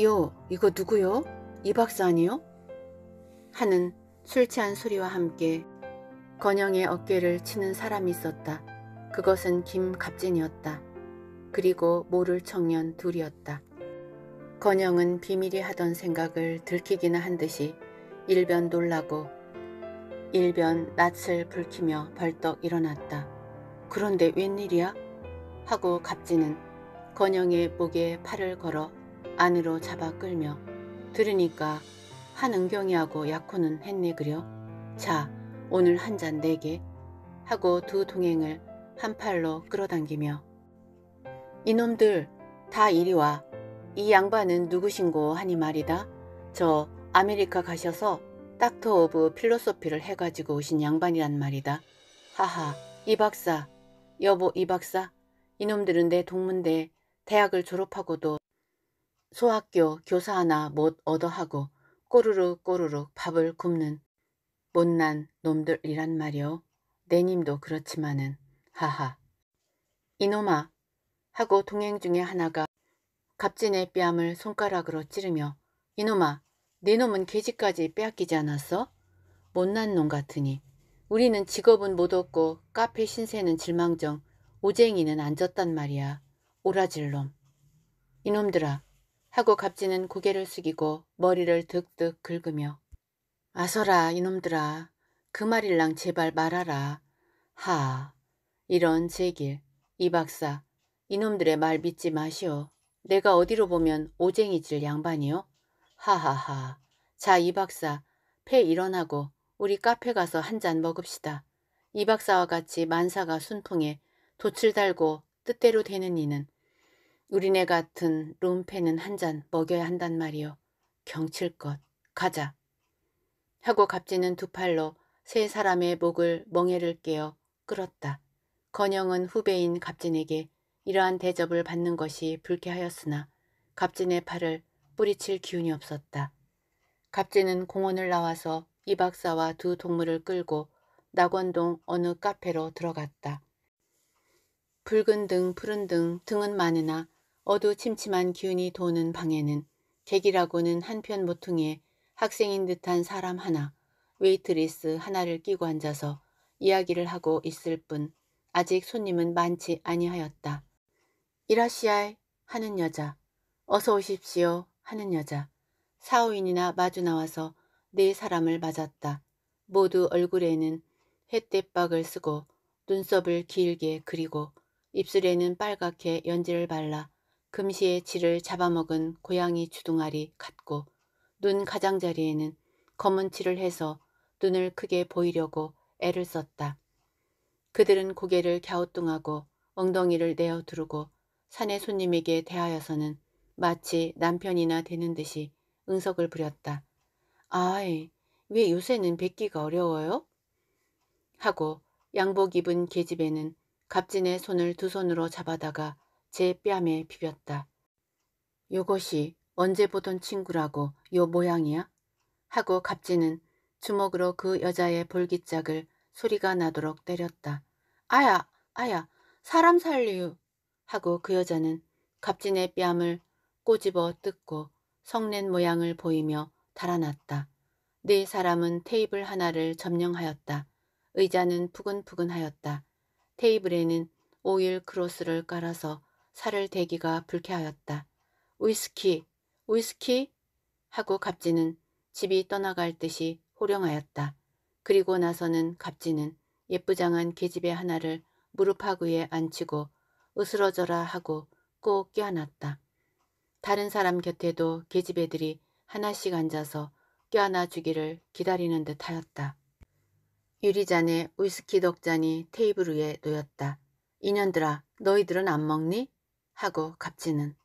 요, 이거 누구요? 이 박사 아니요? 하는 술 취한 소리와 함께 건영의 어깨를 치는 사람이 있었다. 그것은 김갑진이었다. 그리고 모를 청년 둘이었다. 건영은 비밀이 하던 생각을 들키기나한 듯이 일변 놀라고 일변 낯을 불키며 벌떡 일어났다. 그런데 웬일이야? 하고 갑진은 건영의 목에 팔을 걸어 안으로 잡아 끌며 들으니까 한은경이하고 약혼은 했네 그려. 자 오늘 한 잔 네 개 하고 두 동행을 한 팔로 끌어당기며 이놈들 다 이리 와. 이 양반은 누구신고 하니 말이다. 저 아메리카 가셔서 닥터 오브 필로소피를 해가지고 오신 양반이란 말이다. 하하 이 박사 여보 이 박사 이놈들은 내 동문대 대학을 졸업하고도 소학교 교사 하나 못 얻어하고 꼬르륵 꼬르륵 밥을 굶는 못난 놈들이란 말이오. 내님도 그렇지만은 하하. 이놈아 하고 동행 중에 하나가 갑진의 뺨을 손가락으로 찌르며 이놈아 네 놈은 계집까지 빼앗기지 않았어? 못난 놈 같으니 우리는 직업은 못 얻고 카페 신세는 질망정 오쟁이는 안 졌단 말이야. 오라질 놈. 이놈들아 하고 갑진은 고개를 숙이고 머리를 득득 긁으며 아서라 이놈들아 그 말일랑 제발 말하라 하 이런 제길 이 박사 이놈들의 말 믿지 마시오 내가 어디로 보면 오쟁이질 양반이요 하하하 자 이 박사 폐 일어나고 우리 카페 가서 한 잔 먹읍시다 이 박사와 같이 만사가 순통에 돛을 달고 뜻대로 되는 이는 우리네 같은 롬페는 한 잔 먹여야 한단 말이오 경칠 것. 가자. 하고 갑진은 두 팔로 세 사람의 목을 멍에를 깨어 끌었다. 건영은 후배인 갑진에게 이러한 대접을 받는 것이 불쾌하였으나 갑진의 팔을 뿌리칠 기운이 없었다. 갑진은 공원을 나와서 이 박사와 두 동물을 끌고 낙원동 어느 카페로 들어갔다. 붉은 등 푸른 등 등은 많으나 어두침침한 기운이 도는 방에는 객이라고는 한편 모퉁이에 학생인 듯한 사람 하나, 웨이트리스 하나를 끼고 앉아서 이야기를 하고 있을 뿐 아직 손님은 많지 아니하였다. 이라시알 아 하는 여자, 어서 오십시오 하는 여자, 사오인이나 마주 나와서 네 사람을 맞았다. 모두 얼굴에는 햇대박을 쓰고 눈썹을 길게 그리고 입술에는 빨갛게 연지를 발라 금시에 치를 잡아먹은 고양이 주둥아리 같고 눈 가장자리에는 검은 치를 해서 눈을 크게 보이려고 애를 썼다. 그들은 고개를 갸우뚱하고 엉덩이를 내어 두르고 산의 손님에게 대하여서는 마치 남편이나 되는 듯이 응석을 부렸다. 아이, 왜 요새는 뵙기가 어려워요? 하고 양복 입은 계집애는 갑진의 손을 두 손으로 잡아다가 제 뺨에 비볐다. 요것이 언제 보던 친구라고 요 모양이야? 하고 갑진은 주먹으로 그 여자의 볼기짝을 소리가 나도록 때렸다. 아야 아야 사람 살리유 하고 그 여자는 갑진의 뺨을 꼬집어 뜯고 성낸 모양을 보이며 달아났다. 네 사람은 테이블 하나를 점령하였다. 의자는 푸근푸근하였다. 테이블에는 오일 크로스를 깔아서 살을 대기가 불쾌하였다. 우이스키, 우이스키 하고 갑지는 집이 떠나갈 듯이 호령하였다. 그리고 나서는 갑지는 예쁘장한 계집애 하나를 무릎하구에 앉히고 으스러져라 하고 꼭 껴안았다. 다른 사람 곁에도 계집애들이 하나씩 앉아서 껴안아 주기를 기다리는 듯 하였다. 유리잔에 위스키 덕잔이 테이블 위에 놓였다. 인연들아 너희들은 안 먹니? 하고 갑지는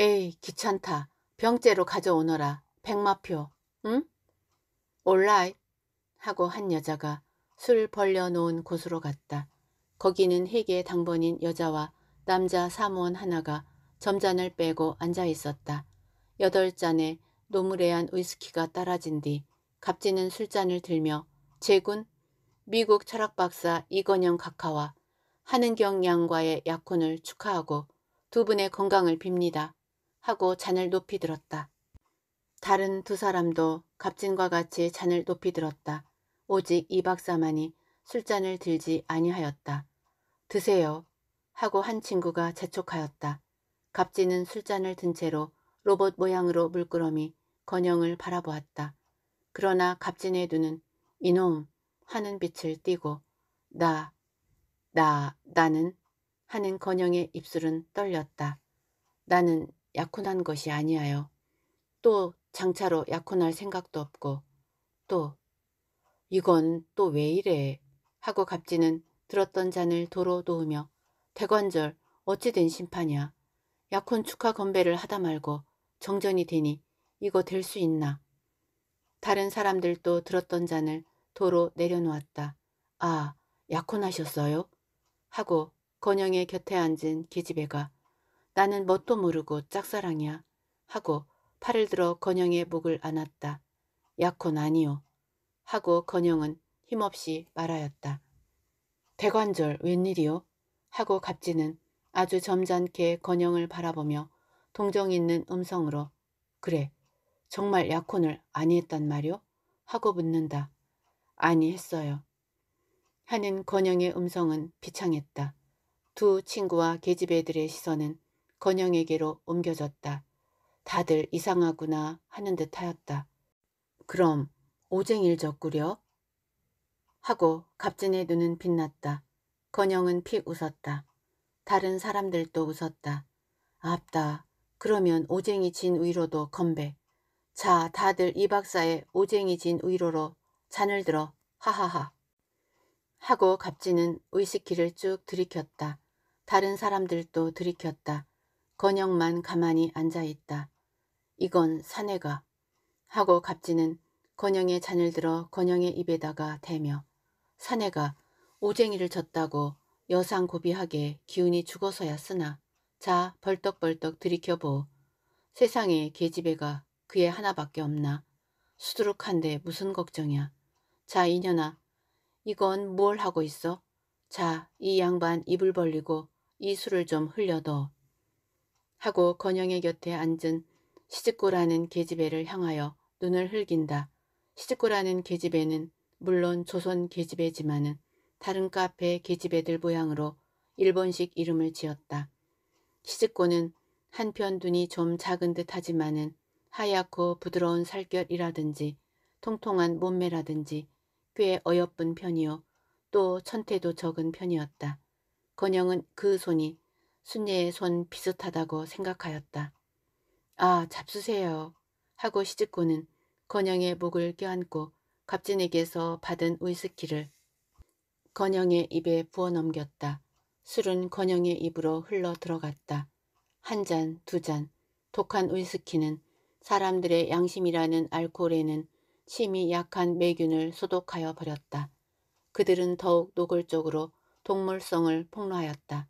에이 귀찮다. 병째로 가져오너라. 백마표. 응? 올라이 하고 한 여자가 술 벌려놓은 곳으로 갔다. 거기는 회계 당번인 여자와 남자 사무원 하나가 점잔을 빼고 앉아있었다. 여덟 잔에 노무레한 위스키가 따라진 뒤갑지는 술잔을 들며 제군 미국 철학박사 이건영 각하와 하은경 양과의 약혼을 축하하고 두 분의 건강을 빕니다. 하고 잔을 높이 들었다. 다른 두 사람도 갑진과 같이 잔을 높이 들었다. 오직 이 박사만이 술잔을 들지 아니하였다. 드세요. 하고 한 친구가 재촉하였다. 갑진은 술잔을 든 채로 로봇 모양으로 물끄러미 건영을 바라보았다. 그러나 갑진의 눈은 이놈 하는 빛을 띠고 나, 나, 나는 하는 건영의 입술은 떨렸다. 나는 약혼한 것이 아니하여 또 장차로 약혼할 생각도 없고 또 이건 또 왜 이래 하고 갑지는 들었던 잔을 도로 놓으며 대관절 어찌 된 심판이야. 약혼 축하 건배를 하다 말고 정전이 되니 이거 될 수 있나. 다른 사람들도 들었던 잔을 도로 내려놓았다. 아 약혼하셨어요? 하고 권영의 곁에 앉은 기집애가 나는 뭣도 모르고 짝사랑이야 하고 팔을 들어 건영의 목을 안았다. 약혼 아니오 하고 건영은 힘없이 말하였다. 대관절 웬일이오 하고 갑지는 아주 점잖게 건영을 바라보며 동정 있는 음성으로 그래 정말 약혼을 아니했단 말이오? 하고 묻는다. 아니했어요. 하는 건영의 음성은 비창했다. 두 친구와 계집애들의 시선은 건영에게로 옮겨졌다. 다들 이상하구나 하는 듯하였다. 그럼 오쟁일 적구려? 하고 갑진의 눈은 빛났다. 건영은 픽 웃었다. 다른 사람들도 웃었다. 아프다. 그러면 오쟁이 진 위로도 건배. 자 다들 이 박사의 오쟁이 진 위로로 잔을 들어 하하하. 하고 갑진은 위스키를 쭉 들이켰다. 다른 사람들도 들이켰다. 건영만 가만히 앉아있다. 이건 사내가. 하고 갑지는 건영의 잔을 들어 건영의 입에다가 대며 사내가 오쟁이를 졌다고 여상 고비하게 기운이 죽어서야 쓰나 자 벌떡벌떡 들이켜보 세상에 계집애가 그의 하나밖에 없나 수두룩한데 무슨 걱정이야 자인현아 이건 뭘 하고 있어 자 이 양반 입을 벌리고 이술을 좀 흘려둬. 하고 건영의 곁에 앉은 시집고라는 계집애를 향하여 눈을 흘긴다. 시집고라는 계집애는 물론 조선 계집애지만은 다른 카페 계집애들 모양으로 일본식 이름을 지었다. 시집고는 한편 눈이 좀 작은 듯 하지만은 하얗고 부드러운 살결이라든지 통통한 몸매라든지 꽤 어여쁜 편이요. 또 천태도 적은 편이었다. 건영은 그 손이 순예의 손 비슷하다고 생각하였다. 아 잡수세요 하고 시집고는 건영의 목을 껴안고 갑진에게서 받은 위스키를 건영의 입에 부어 넘겼다. 술은 건영의 입으로 흘러 들어갔다. 한 잔, 두 잔, 독한 위스키는 사람들의 양심이라는 알코올에는 심히 약한 매균을 소독하여 버렸다. 그들은 더욱 노골적으로 동물성을 폭로하였다.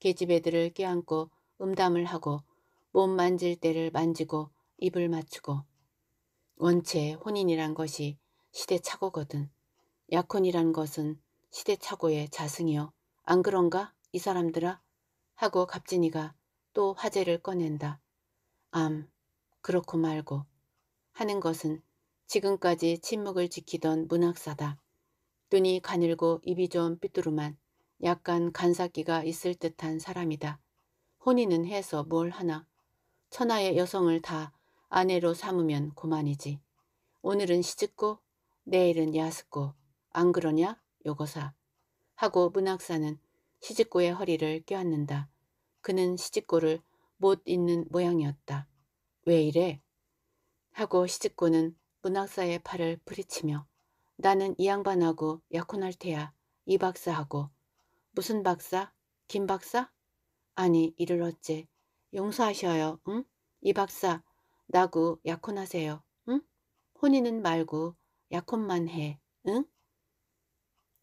계집애들을 껴안고 음담을 하고 몸 만질 때를 만지고 입을 맞추고 원체 혼인이란 것이 시대착오거든. 약혼이란 것은 시대착오의 자승이요. 안 그런가 이 사람들아? 하고 갑진이가 또 화제를 꺼낸다. 암, 그렇고 말고 하는 것은 지금까지 침묵을 지키던 문학사다. 눈이 가늘고 입이 좀삐뚤어만 약간 간사기가 있을 듯한 사람이다. 혼인은 해서 뭘 하나. 천하의 여성을 다 아내로 삼으면 고만이지. 오늘은 시집고 내일은 야스고안 그러냐 요거사. 하고 문학사는 시집고의 허리를 껴안는다. 그는 시집고를 못 잊는 모양이었다. 왜 이래? 하고 시집고는 문학사의 팔을 부리치며 나는 이 양반하고 약혼할 테야 이 박사하고 무슨 박사? 김 박사? 아니 이를 어째. 용서하셔요. 응? 이 박사 나구 약혼하세요. 응? 혼인은 말고 약혼만 해. 응?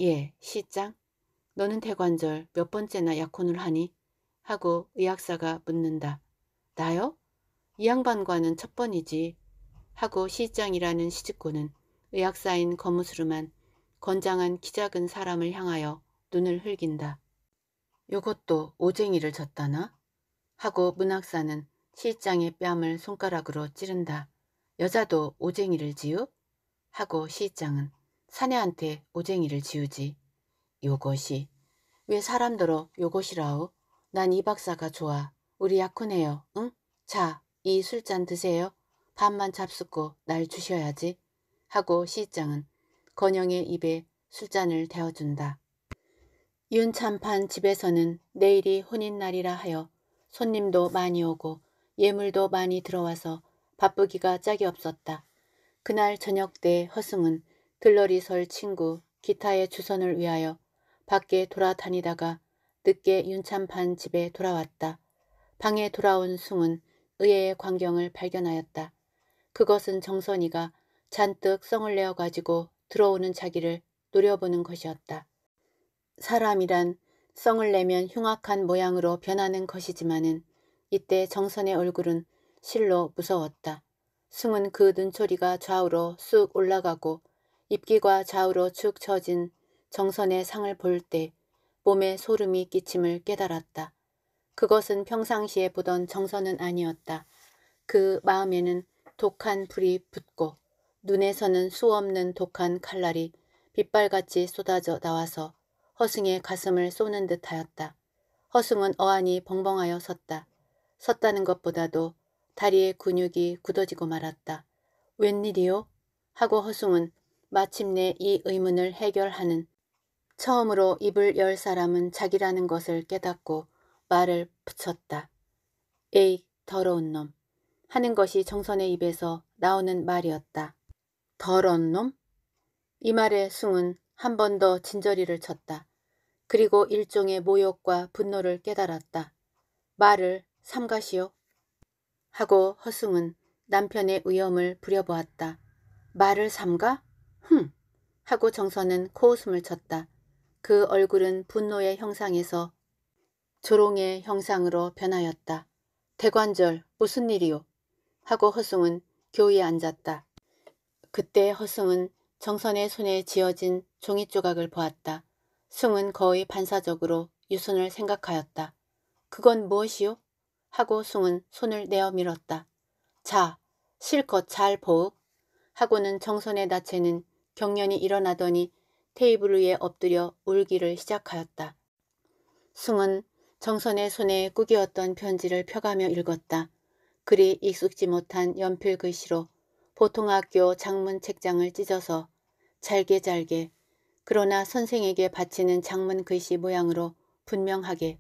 예 시장 너는 대관절 몇 번째나 약혼을 하니? 하고 의학사가 묻는다. 나요? 이 양반과는 첫 번이지. 하고 시장이라는 시집고는 의학사인 거무스름한 건장한 키 작은 사람을 향하여 눈을 흘긴다. 요것도 오쟁이를 졌다나? 하고 문학사는 시장의 뺨을 손가락으로 찌른다. 여자도 오쟁이를 지우? 하고 시장은 사내한테 오쟁이를 지우지. 요것이. 왜 사람들어 요것이라오? 난 이 박사가 좋아. 우리 약혼해요. 응? 자, 이 술잔 드세요. 밥만 잡숫고 날 주셔야지. 하고 시장은 건영의 입에 술잔을 대어준다 윤참판 집에서는 내일이 혼인날이라 하여 손님도 많이 오고 예물도 많이 들어와서 바쁘기가 짝이 없었다. 그날 저녁 때 허승은 들러리 설 친구 기타의 주선을 위하여 밖에 돌아다니다가 늦게 윤참판 집에 돌아왔다. 방에 돌아온 숭은 의외의 광경을 발견하였다. 그것은 정선이가 잔뜩 성을 내어 가지고 들어오는 자기를 노려보는 것이었다. 사람이란 성을 내면 흉악한 모양으로 변하는 것이지만은 이때 정선의 얼굴은 실로 무서웠다. 승은 그 눈초리가 좌우로 쑥 올라가고 입기가 좌우로 축 처진 정선의 상을 볼 때 몸에 소름이 끼침을 깨달았다. 그것은 평상시에 보던 정선은 아니었다. 그 마음에는 독한 불이 붙고 눈에서는 수 없는 독한 칼날이 빛발같이 쏟아져 나와서 허승의 가슴을 쏘는 듯하였다. 허승은 어안이 벙벙하여 섰다. 섰다는 것보다도 다리의 근육이 굳어지고 말았다. 웬일이요? 하고 허승은 마침내 이 의문을 해결하는 처음으로 입을 열 사람은 자기라는 것을 깨닫고 말을 붙였다. 에이 더러운 놈 하는 것이 정선의 입에서 나오는 말이었다. 더러운 놈? 이 말에 숭은 한번더 진저리를 쳤다. 그리고 일종의 모욕과 분노를 깨달았다. 말을 삼가시오. 하고 허승은 남편의 위험을 부려보았다. 말을 삼가? 흠! 하고 정선은 코웃음을 쳤다. 그 얼굴은 분노의 형상에서 조롱의 형상으로 변하였다. 대관절 무슨 일이오? 하고 허승은 교위에 앉았다. 그때 허승은 정선의 손에 지어진 종이조각을 보았다. 승은 거의 반사적으로 유순을 생각하였다. 그건 무엇이요? 하고 승은 손을 내어밀었다. 자, 실컷 잘 보읍. 하고는 정선의 나체는 경련이 일어나더니 테이블 위에 엎드려 울기를 시작하였다. 승은 정선의 손에 꾸기었던 편지를 펴가며 읽었다. 그리 익숙지 못한 연필 글씨로 보통학교 장문 책장을 찢어서 잘게 잘게 그러나 선생에게 바치는 장문 글씨 모양으로 분명하게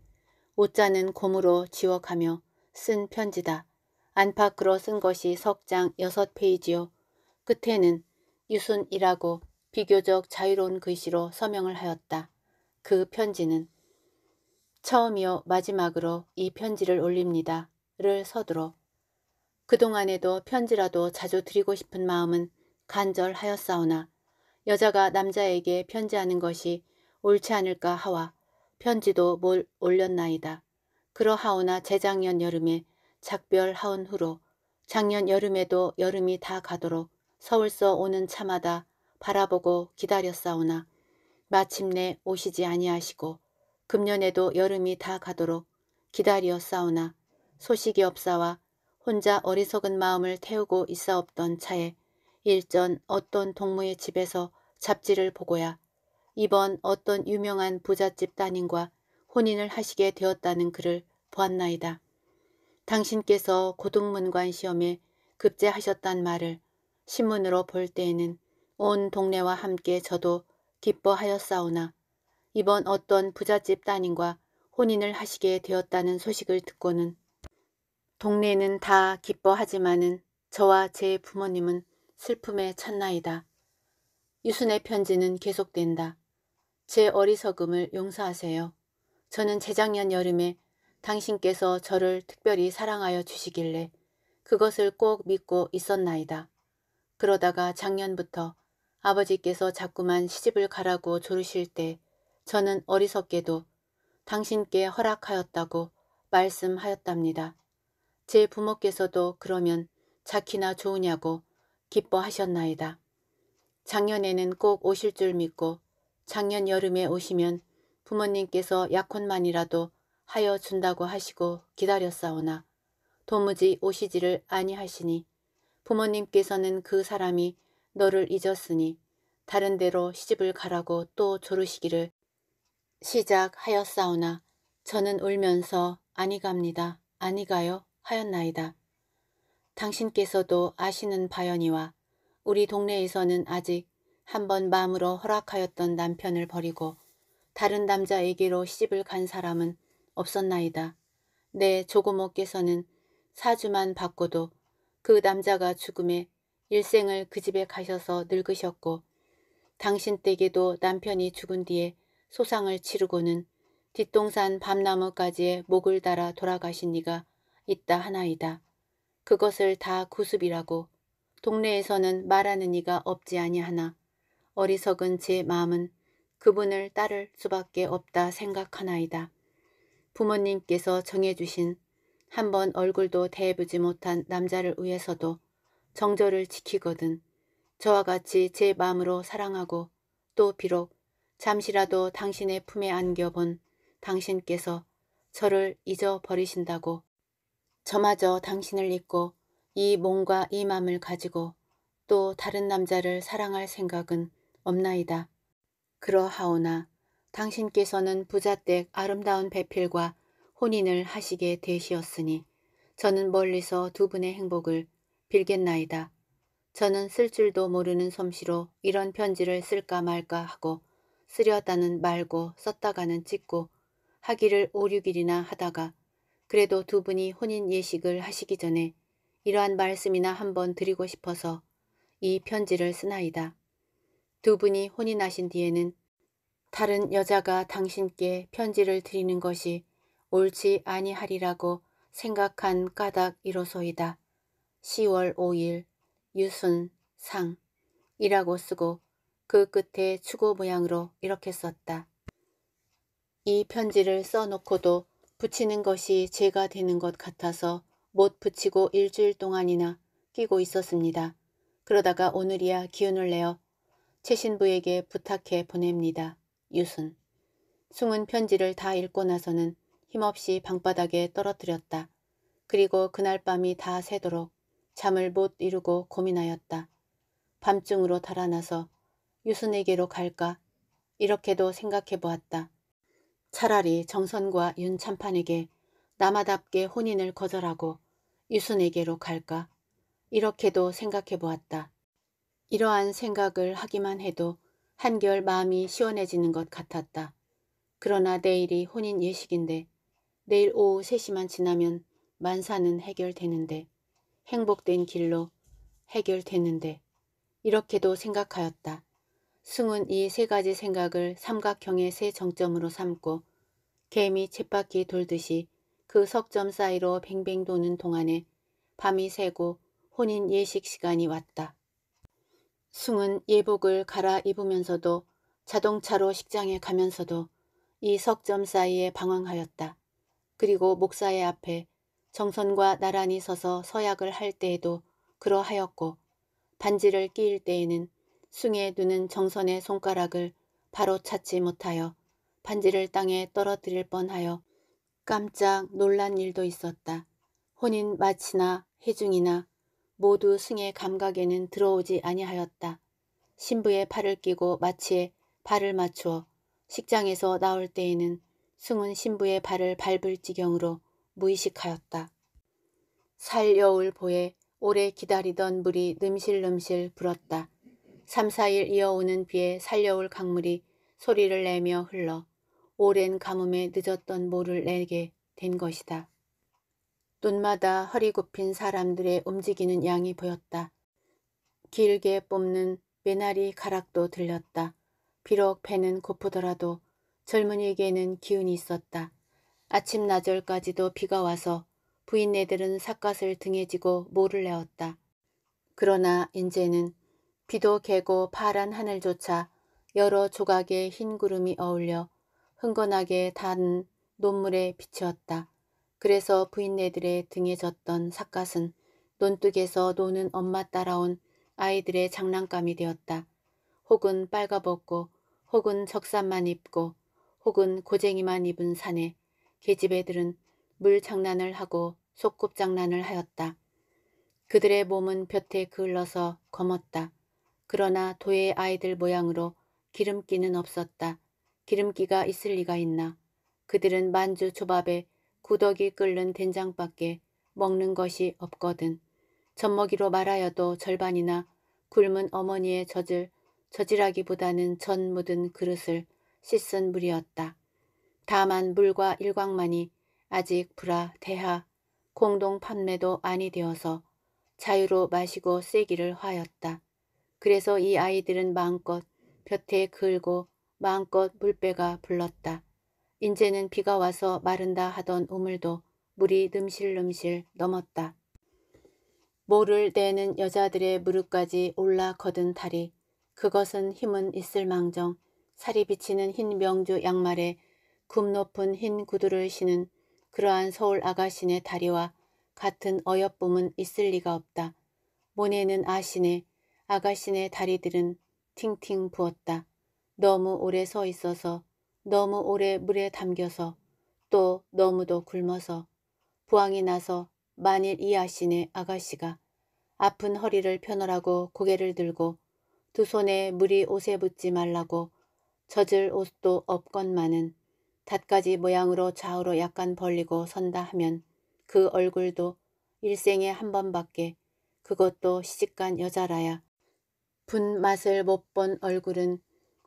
옷자는 곰으로 지워가며 쓴 편지다. 안팎으로 쓴 것이 석장 여섯 페이지요 끝에는 유순이라고 비교적 자유로운 글씨로 서명을 하였다. 그 편지는 처음이요 마지막으로 이 편지를 올립니다. 를 서두로 그동안에도 편지라도 자주 드리고 싶은 마음은 간절하였사오나 여자가 남자에게 편지하는 것이 옳지 않을까 하와 편지도 뭘 올렸나이다. 그러하오나 재작년 여름에 작별하온 후로 작년 여름에도 여름이 다 가도록 서울서 오는 차마다 바라보고 기다렸사오나 마침내 오시지 아니하시고 금년에도 여름이 다 가도록 기다리었사오나 소식이 없사와 혼자 어리석은 마음을 태우고 있사옵던 차에 일전 어떤 동무의 집에서 잡지를 보고야 이번 어떤 유명한 부잣집 따님과 혼인을 하시게 되었다는 글을 보았나이다. 당신께서 고등문관 시험에 급제하셨단 말을 신문으로 볼 때에는 온 동네와 함께 저도 기뻐하였사오나 이번 어떤 부잣집 따님과 혼인을 하시게 되었다는 소식을 듣고는 동네는 다 기뻐하지만은 저와 제 부모님은 슬픔의 찬나이다. 유순의 편지는 계속된다. 제 어리석음을 용서하세요. 저는 재작년 여름에 당신께서 저를 특별히 사랑하여 주시길래 그것을 꼭 믿고 있었나이다. 그러다가 작년부터 아버지께서 자꾸만 시집을 가라고 조르실 때 저는 어리석게도 당신께 허락하였다고 말씀하였답니다. 제 부모께서도 그러면 자키나 좋으냐고 기뻐하셨나이다. 작년에는 꼭 오실 줄 믿고 작년 여름에 오시면 부모님께서 약혼만이라도 하여 준다고 하시고 기다렸사오나 도무지 오시지를 아니하시니 부모님께서는 그 사람이 너를 잊었으니 다른 데로 시집을 가라고 또 조르시기를 시작하였사오나 저는 울면서 아니갑니다. 아니가요 하였나이다. 당신께서도 아시는 바연이와 우리 동네에서는 아직 한 번 마음으로 허락하였던 남편을 버리고 다른 남자에게로 시집을 간 사람은 없었나이다. 내 네, 조고모께서는 사주만 받고도 그 남자가 죽음에 일생을 그 집에 가셔서 늙으셨고 당신 댁에도 남편이 죽은 뒤에 소상을 치르고는 뒷동산 밤나무까지의 목을 달아 돌아가신 이가 있다 하나이다. 그것을 다 구습이라고 동네에서는 말하는 이가 없지 아니하나 어리석은 제 마음은 그분을 따를 수밖에 없다 생각하나이다. 부모님께서 정해주신 한 번 얼굴도 대해보지 못한 남자를 위해서도 정절을 지키거든 저와 같이 제 마음으로 사랑하고 또 비록 잠시라도 당신의 품에 안겨본 당신께서 저를 잊어버리신다고 저마저 당신을 잊고 이 몸과 이 맘을 가지고 또 다른 남자를 사랑할 생각은 없나이다. 그러하오나 당신께서는 부잣댁 아름다운 배필과 혼인을 하시게 되시었으니 저는 멀리서 두 분의 행복을 빌겠나이다. 저는 쓸 줄도 모르는 솜씨로 이런 편지를 쓸까 말까 하고 쓰려다는 말고 썼다가는 찍고 하기를 오륙일이나 하다가 그래도 두 분이 혼인 예식을 하시기 전에 이러한 말씀이나 한번 드리고 싶어서 이 편지를 쓰나이다. 두 분이 혼인하신 뒤에는 다른 여자가 당신께 편지를 드리는 것이 옳지 아니하리라고 생각한 까닭이로소이다. 10월 5일 유순 상 이라고 쓰고 그 끝에 추고 모양으로 이렇게 썼다. 이 편지를 써놓고도 붙이는 것이 죄가 되는 것 같아서 못 붙이고 일주일 동안이나 끼고 있었습니다. 그러다가 오늘이야 기운을 내어 최 신부에게 부탁해 보냅니다. 유순. 숭은 편지를 다 읽고 나서는 힘없이 방바닥에 떨어뜨렸다. 그리고 그날 밤이 다 새도록 잠을 못 이루고 고민하였다. 밤중으로 달아나서 유순에게로 갈까? 이렇게도 생각해 보았다. 차라리 정선과 윤참판에게 남아답게 혼인을 거절하고 유순에게로 갈까 이렇게도 생각해 보았다. 이러한 생각을 하기만 해도 한결 마음이 시원해지는 것 같았다. 그러나 내일이 혼인 예식인데 내일 오후 3시만 지나면 만사는 해결되는데 행복된 길로 해결되는데 이렇게도 생각하였다. 승은 이 세 가지 생각을 삼각형의 세 정점으로 삼고 개미 쳇바퀴 돌듯이 그 석점 사이로 뱅뱅 도는 동안에 밤이 새고 혼인 예식 시간이 왔다. 승은 예복을 갈아입으면서도 자동차로 식장에 가면서도 이 석점 사이에 방황하였다. 그리고 목사의 앞에 정선과 나란히 서서 서약을 할 때에도 그러하였고 반지를 끼일 때에는 숭의 눈은 정선의 손가락을 바로 찾지 못하여 반지를 땅에 떨어뜨릴 뻔하여 깜짝 놀란 일도 있었다. 혼인 마치나 해중이나 모두 승의 감각에는 들어오지 아니하였다. 신부의 팔을 끼고 마치에 발을 맞추어 식장에서 나올 때에는 승은 신부의 발을 밟을 지경으로 무의식하였다. 살 여울 보에 오래 기다리던 물이 늠실늠실 불었다. 3, 4일 이어오는 비에 살려올 강물이 소리를 내며 흘러 오랜 가뭄에 늦었던 모를 내게 된 것이다. 눈마다 허리 굽힌 사람들의 움직이는 양이 보였다. 길게 뽑는 메나리 가락도 들렸다. 비록 배는 고프더라도 젊은이에게는 기운이 있었다. 아침 나절까지도 비가 와서 부인네들은 삿갓을 등에 지고 모를 내었다. 그러나 인제는 비도 개고 파란 하늘조차 여러 조각의 흰 구름이 어울려 흥건하게 단 논물에 비치었다. 그래서 부인네들의 등에 졌던 삿갓은 논둑에서 노는 엄마 따라온 아이들의 장난감이 되었다. 혹은 빨가벗고 혹은 적산만 입고 혹은 고쟁이만 입은 산에 계집 애들은 물 장난을 하고 속꿉 장난을 하였다. 그들의 몸은 볕에 그을러서 검었다. 그러나 도의 아이들 모양으로 기름기는 없었다. 기름기가 있을 리가 있나. 그들은 만주 초밥에 구더기 끓는 된장밖에 먹는 것이 없거든. 젖먹이로 말하여도 절반이나 굶은 어머니의 젖을 저질라기보다는전 묻은 그릇을 씻은 물이었다. 다만 물과 일광만이 아직 불화, 대하, 공동 판매도 아니 되어서 자유로 마시고 쐐기를 하였다 그래서 이 아이들은 마음껏 볕에 긁고 마음껏 물배가 불렀다. 인제는 비가 와서 마른다 하던 우물도 물이 늠실늠실 넘었다. 모를 대는 여자들의 무릎까지 올라 거든 다리. 그것은 힘은 있을망정 살이 비치는 흰 명주 양말에 굽 높은 흰 구두를 신은 그러한 서울 아가씨네 다리와 같은 어여쁨은 있을 리가 없다. 모네는 아시네 아가씨네 다리들은 팅팅 부었다. 너무 오래 서 있어서 너무 오래 물에 담겨서 또 너무도 굶어서 부항이 나서 만일 이 아씨네 아가씨가 아픈 허리를 펴느라고 고개를 들고 두 손에 물이 옷에 붙지 말라고 젖을 옷도 없건만은 닷가지 모양으로 좌우로 약간 벌리고 선다 하면 그 얼굴도 일생에 한 번밖에 그것도 시집간 여자라야 분 맛을 못 본 얼굴은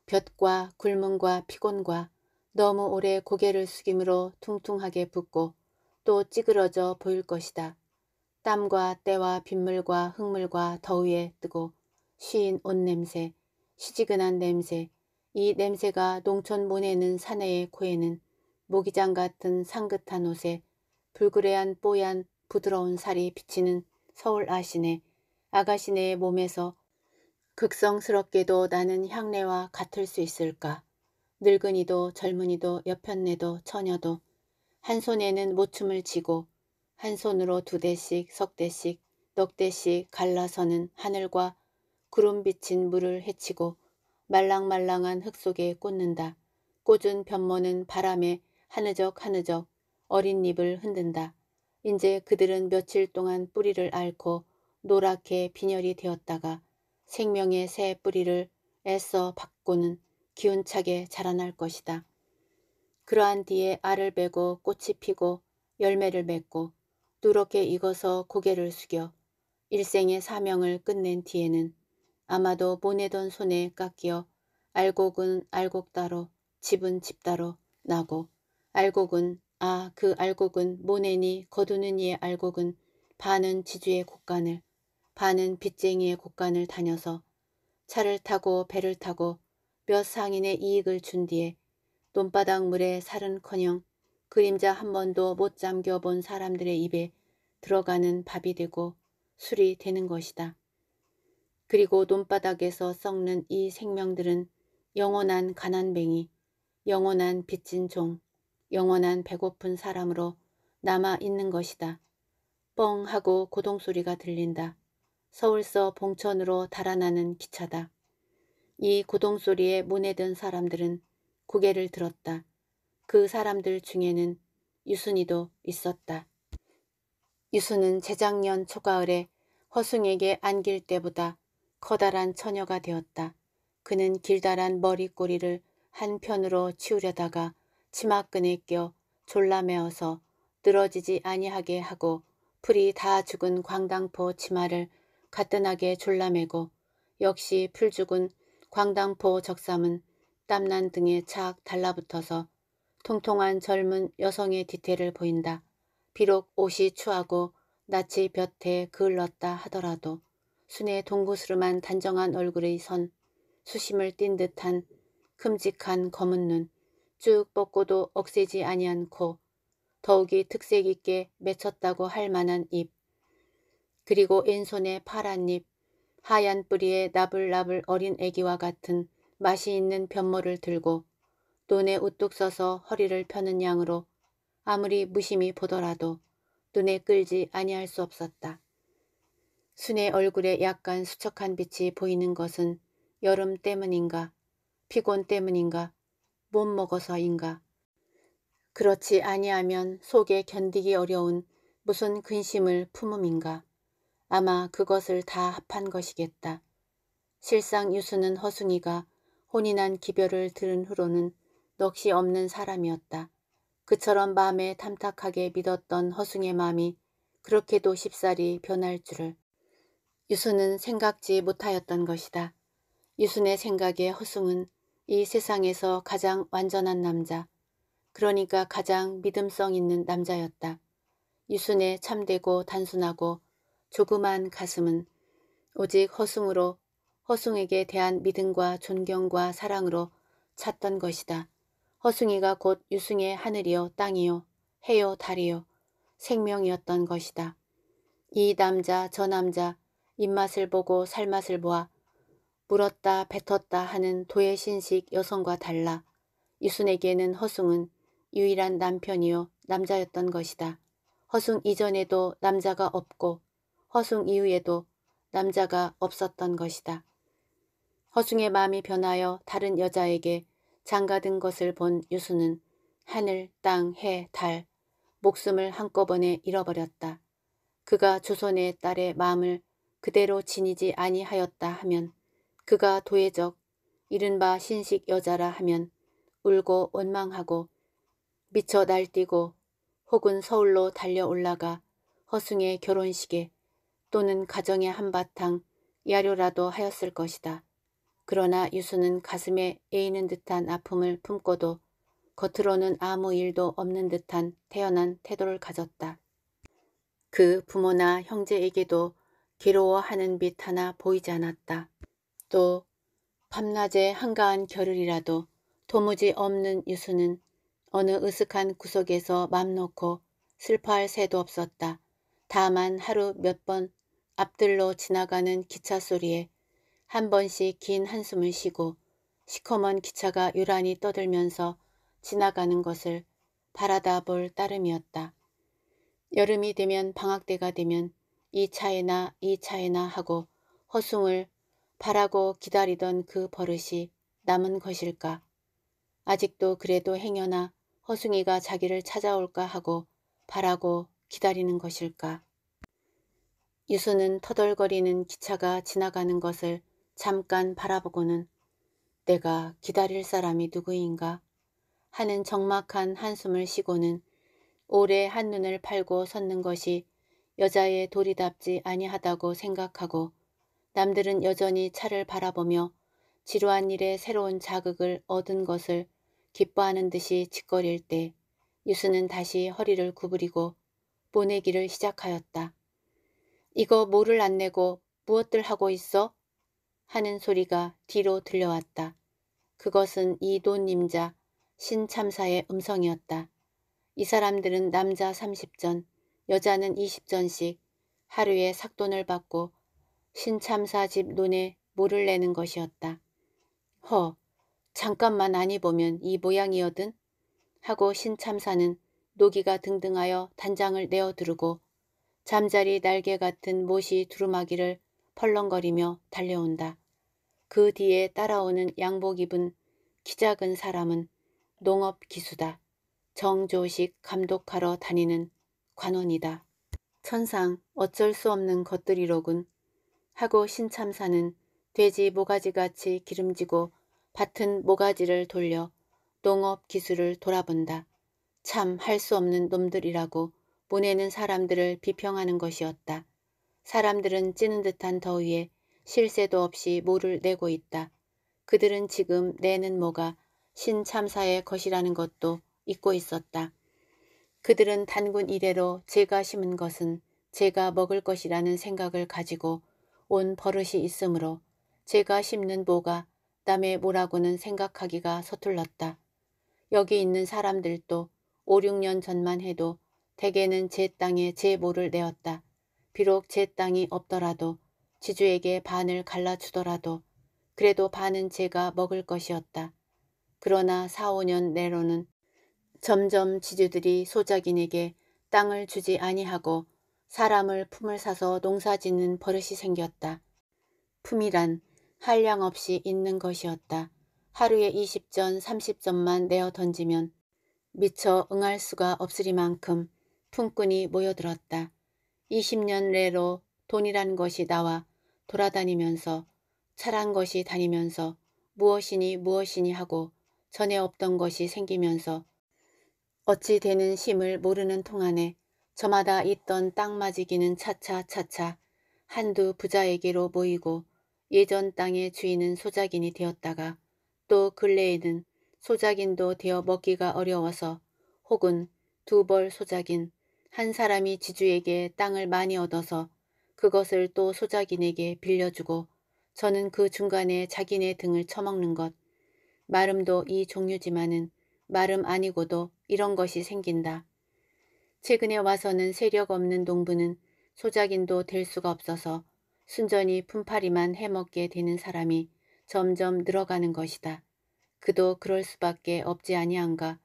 볕과 굶음과 피곤과 너무 오래 고개를 숙임으로 퉁퉁하게 붓고 또 찌그러져 보일 것이다. 땀과 때와 빗물과 흙물과 더위에 뜨고 쉬인 옷 냄새, 시지근한 냄새, 이 냄새가 농촌 모내는 사내의 코에는 모기장 같은 상긋한 옷에 불그레한 뽀얀 부드러운 살이 비치는 서울 아시네, 아가시네의 몸에서 극성스럽게도 나는 향내와 같을 수 있을까. 늙은이도 젊은이도 여편네도 처녀도 한 손에는 모춤을 쥐고 한 손으로 두 대씩 석 대씩 넉 대씩 갈라서는 하늘과 구름 비친 물을 헤치고 말랑말랑한 흙 속에 꽂는다. 꽂은 변모는 바람에 하느적 하느적 어린 잎을 흔든다. 이제 그들은 며칠 동안 뿌리를 앓고 노랗게 빈혈이 되었다가 생명의 새 뿌리를 애써 바고는 기운차게 자라날 것이다. 그러한 뒤에 알을 베고 꽃이 피고 열매를 맺고 누렇게 익어서 고개를 숙여 일생의 사명을 끝낸 뒤에는 아마도 보내던 손에 깎여 알곡은 알곡 따로 집은 집 따로 나고 알곡은 아 그 알곡은 모내니 거두는 이의 알곡은 반은 지주의 곡간을 반은 빚쟁이의 곳간을 다녀서 차를 타고 배를 타고 몇 상인의 이익을 준 뒤에 논바닥 물에 살은커녕 그림자 한 번도 못 잠겨본 사람들의 입에 들어가는 밥이 되고 술이 되는 것이다. 그리고 논바닥에서 썩는 이 생명들은 영원한 가난뱅이, 영원한 빚진 종, 영원한 배고픈 사람으로 남아 있는 것이다. 뻥 하고 고동소리가 들린다. 서울서 봉천으로 달아나는 기차다. 이 구동소리에 문에 든 사람들은 고개를 들었다. 그 사람들 중에는 유순이도 있었다. 유순은 재작년 초가을에 허숭에게 안길 때보다 커다란 처녀가 되었다. 그는 길다란 머리꼬리를 한편으로 치우려다가 치마끈에 껴 졸라매어서 늘어지지 아니하게 하고 풀이 다 죽은 광당포 치마를 가뜩하게 졸라매고 역시 풀죽은 광당포 적삼은 땀난 등에 착 달라붙어서 통통한 젊은 여성의 디테일을 보인다. 비록 옷이 추하고 낯이 볕에 그을렀다 하더라도 순의 동구스름한 단정한 얼굴의 선, 수심을 띤 듯한 큼직한 검은 눈, 쭉 뻗고도 억세지 아니한 코, 더욱이 특색 있게 맺혔다고 할 만한 입, 그리고 왼손에 파란 잎, 하얀 뿌리에 나불나불 어린 애기와 같은 맛이 있는 변모를 들고 눈에 우뚝 서서 허리를 펴는 양으로 아무리 무심히 보더라도 눈에 끌지 아니할 수 없었다. 순의 얼굴에 약간 수척한 빛이 보이는 것은 여름 때문인가, 피곤 때문인가, 못 먹어서인가. 그렇지 아니하면 속에 견디기 어려운 무슨 근심을 품음인가. 아마 그것을 다 합한 것이겠다. 실상 유수는 허숭이가 혼인한 기별을 들은 후로는 넋이 없는 사람이었다. 그처럼 마음에 탐탁하게 믿었던 허숭의 마음이 그렇게도 쉽사리 변할 줄을 유수는 생각지 못하였던 것이다. 유순의 생각에 허숭은이 세상에서 가장 완전한 남자, 그러니까 가장 믿음성 있는 남자였다. 유순의 참되고 단순하고 조그만 가슴은 오직 허숭으로 허숭에게 대한 믿음과 존경과 사랑으로 찼던 것이다. 허숭이가 곧 유승의 하늘이요 땅이요 해요 달이요 생명이었던 것이다. 이 남자 저 남자 입맛을 보고 살맛을 보아 물었다 뱉었다 하는 도의 신식 여성과 달라 유순에게는 허숭은 유일한 남편이요 남자였던 것이다. 허숭 이전에도 남자가 없고 허숭 이후에도 남자가 없었던 것이다. 허숭의 마음이 변하여 다른 여자에게 장가든 것을 본 유수는 하늘, 땅, 해, 달, 목숨을 한꺼번에 잃어버렸다. 그가 조선의 딸의 마음을 그대로 지니지 아니하였다 하면 그가 도예적 이른바 신식 여자라 하면 울고 원망하고 미쳐 날뛰고 혹은 서울로 달려 올라가 허숭의 결혼식에 또는 가정의 한바탕 야료라도 하였을 것이다. 그러나 유수는 가슴에 애이는 듯한 아픔을 품고도 겉으로는 아무 일도 없는 듯한 태연한 태도를 가졌다. 그 부모나 형제에게도 괴로워하는 빛 하나 보이지 않았다. 또 밤낮에 한가한 겨를이라도 도무지 없는 유수는 어느 으슥한 구석에서 맘 놓고 슬퍼할 새도 없었다. 다만 하루 몇번 앞들로 지나가는 기차 소리에 한 번씩 긴 한숨을 쉬고 시커먼 기차가 유란히 떠들면서 지나가는 것을 바라다 볼 따름이었다. 여름이 되면 방학 때가 되면 이 차에나 이 차에나 하고 허숭을 바라고 기다리던 그 버릇이 남은 것일까. 아직도 그래도 행여나 허숭이가 자기를 찾아올까 하고 바라고 기다리는 것일까. 유수는 터덜거리는 기차가 지나가는 것을 잠깐 바라보고는 내가 기다릴 사람이 누구인가 하는 적막한 한숨을 쉬고는 오래 한눈을 팔고 섰는 것이 여자의 도리답지 아니하다고 생각하고 남들은 여전히 차를 바라보며 지루한 일에 새로운 자극을 얻은 것을 기뻐하는 듯이 짓거릴 때 유수는 다시 허리를 구부리고 보내기를 시작하였다. 이거 뭐를 안 내고 무엇들 하고 있어? 하는 소리가 뒤로 들려왔다. 그것은 이돈 님자 신참사의 음성이었다. 이 사람들은 남자 30전, 여자는 20전씩 하루에 삭돈을 받고 신참사 집 논에 물을 내는 것이었다. 허, 잠깐만 아니 보면 이모양이어든 하고 신참사는 노기가 등등하여 단장을 내어두르고 잠자리 날개 같은 못이 두루마기를 펄렁거리며 달려온다. 그 뒤에 따라오는 양복 입은 키 작은 사람은 농업 기수다. 정조식 감독하러 다니는 관원이다. 천상 어쩔 수 없는 것들이로군. 하고 신참사는 돼지 모가지같이 기름지고 밭은 모가지를 돌려 농업 기술을 돌아본다. 참 할 수 없는 놈들이라고 보내는 사람들을 비평하는 것이었다. 사람들은 찌는 듯한 더위에 실세도 없이 모를 내고 있다. 그들은 지금 내는 뭐가 신참사의 것이라는 것도 잊고 있었다. 그들은 단군 이래로 제가 심은 것은 제가 먹을 것이라는 생각을 가지고 온 버릇이 있으므로 제가 심는 뭐가 남의 뭐라고는 생각하기가 서툴렀다. 여기 있는 사람들도 5, 6년 전만 해도 대개는 제 땅에 제 모를 내었다. 비록 제 땅이 없더라도 지주에게 반을 갈라주더라도 그래도 반은 제가 먹을 것이었다. 그러나 4, 5년 내로는 점점 지주들이 소작인에게 땅을 주지 아니하고 사람을 품을 사서 농사짓는 버릇이 생겼다. 품이란 한량 없이 있는 것이었다. 하루에 20전 30전만 내어 던지면 미처 응할 수가 없으리만큼 품꾼이 모여들었다. 20년 내로 돈이란 것이 나와 돌아다니면서 차란 것이 다니면서 무엇이니 무엇이니 하고 전에 없던 것이 생기면서 어찌 되는 심을 모르는 통안에 저마다 있던 땅 맞이기는 차차차차 한두 부자에게로 모이고 예전 땅의 주인은 소작인이 되었다가 또 근래에는 소작인도 되어 먹기가 어려워서 혹은 두벌 소작인 한 사람이 지주에게 땅을 많이 얻어서 그것을 또 소작인에게 빌려주고 저는 그 중간에 자기네 등을 처먹는 것. 마름도 이 종류지만은 마름 아니고도 이런 것이 생긴다. 최근에 와서는 세력 없는 농부는 소작인도 될 수가 없어서 순전히 품팔이만 해먹게 되는 사람이 점점 늘어가는 것이다. 그도 그럴 수밖에 없지 아니한가.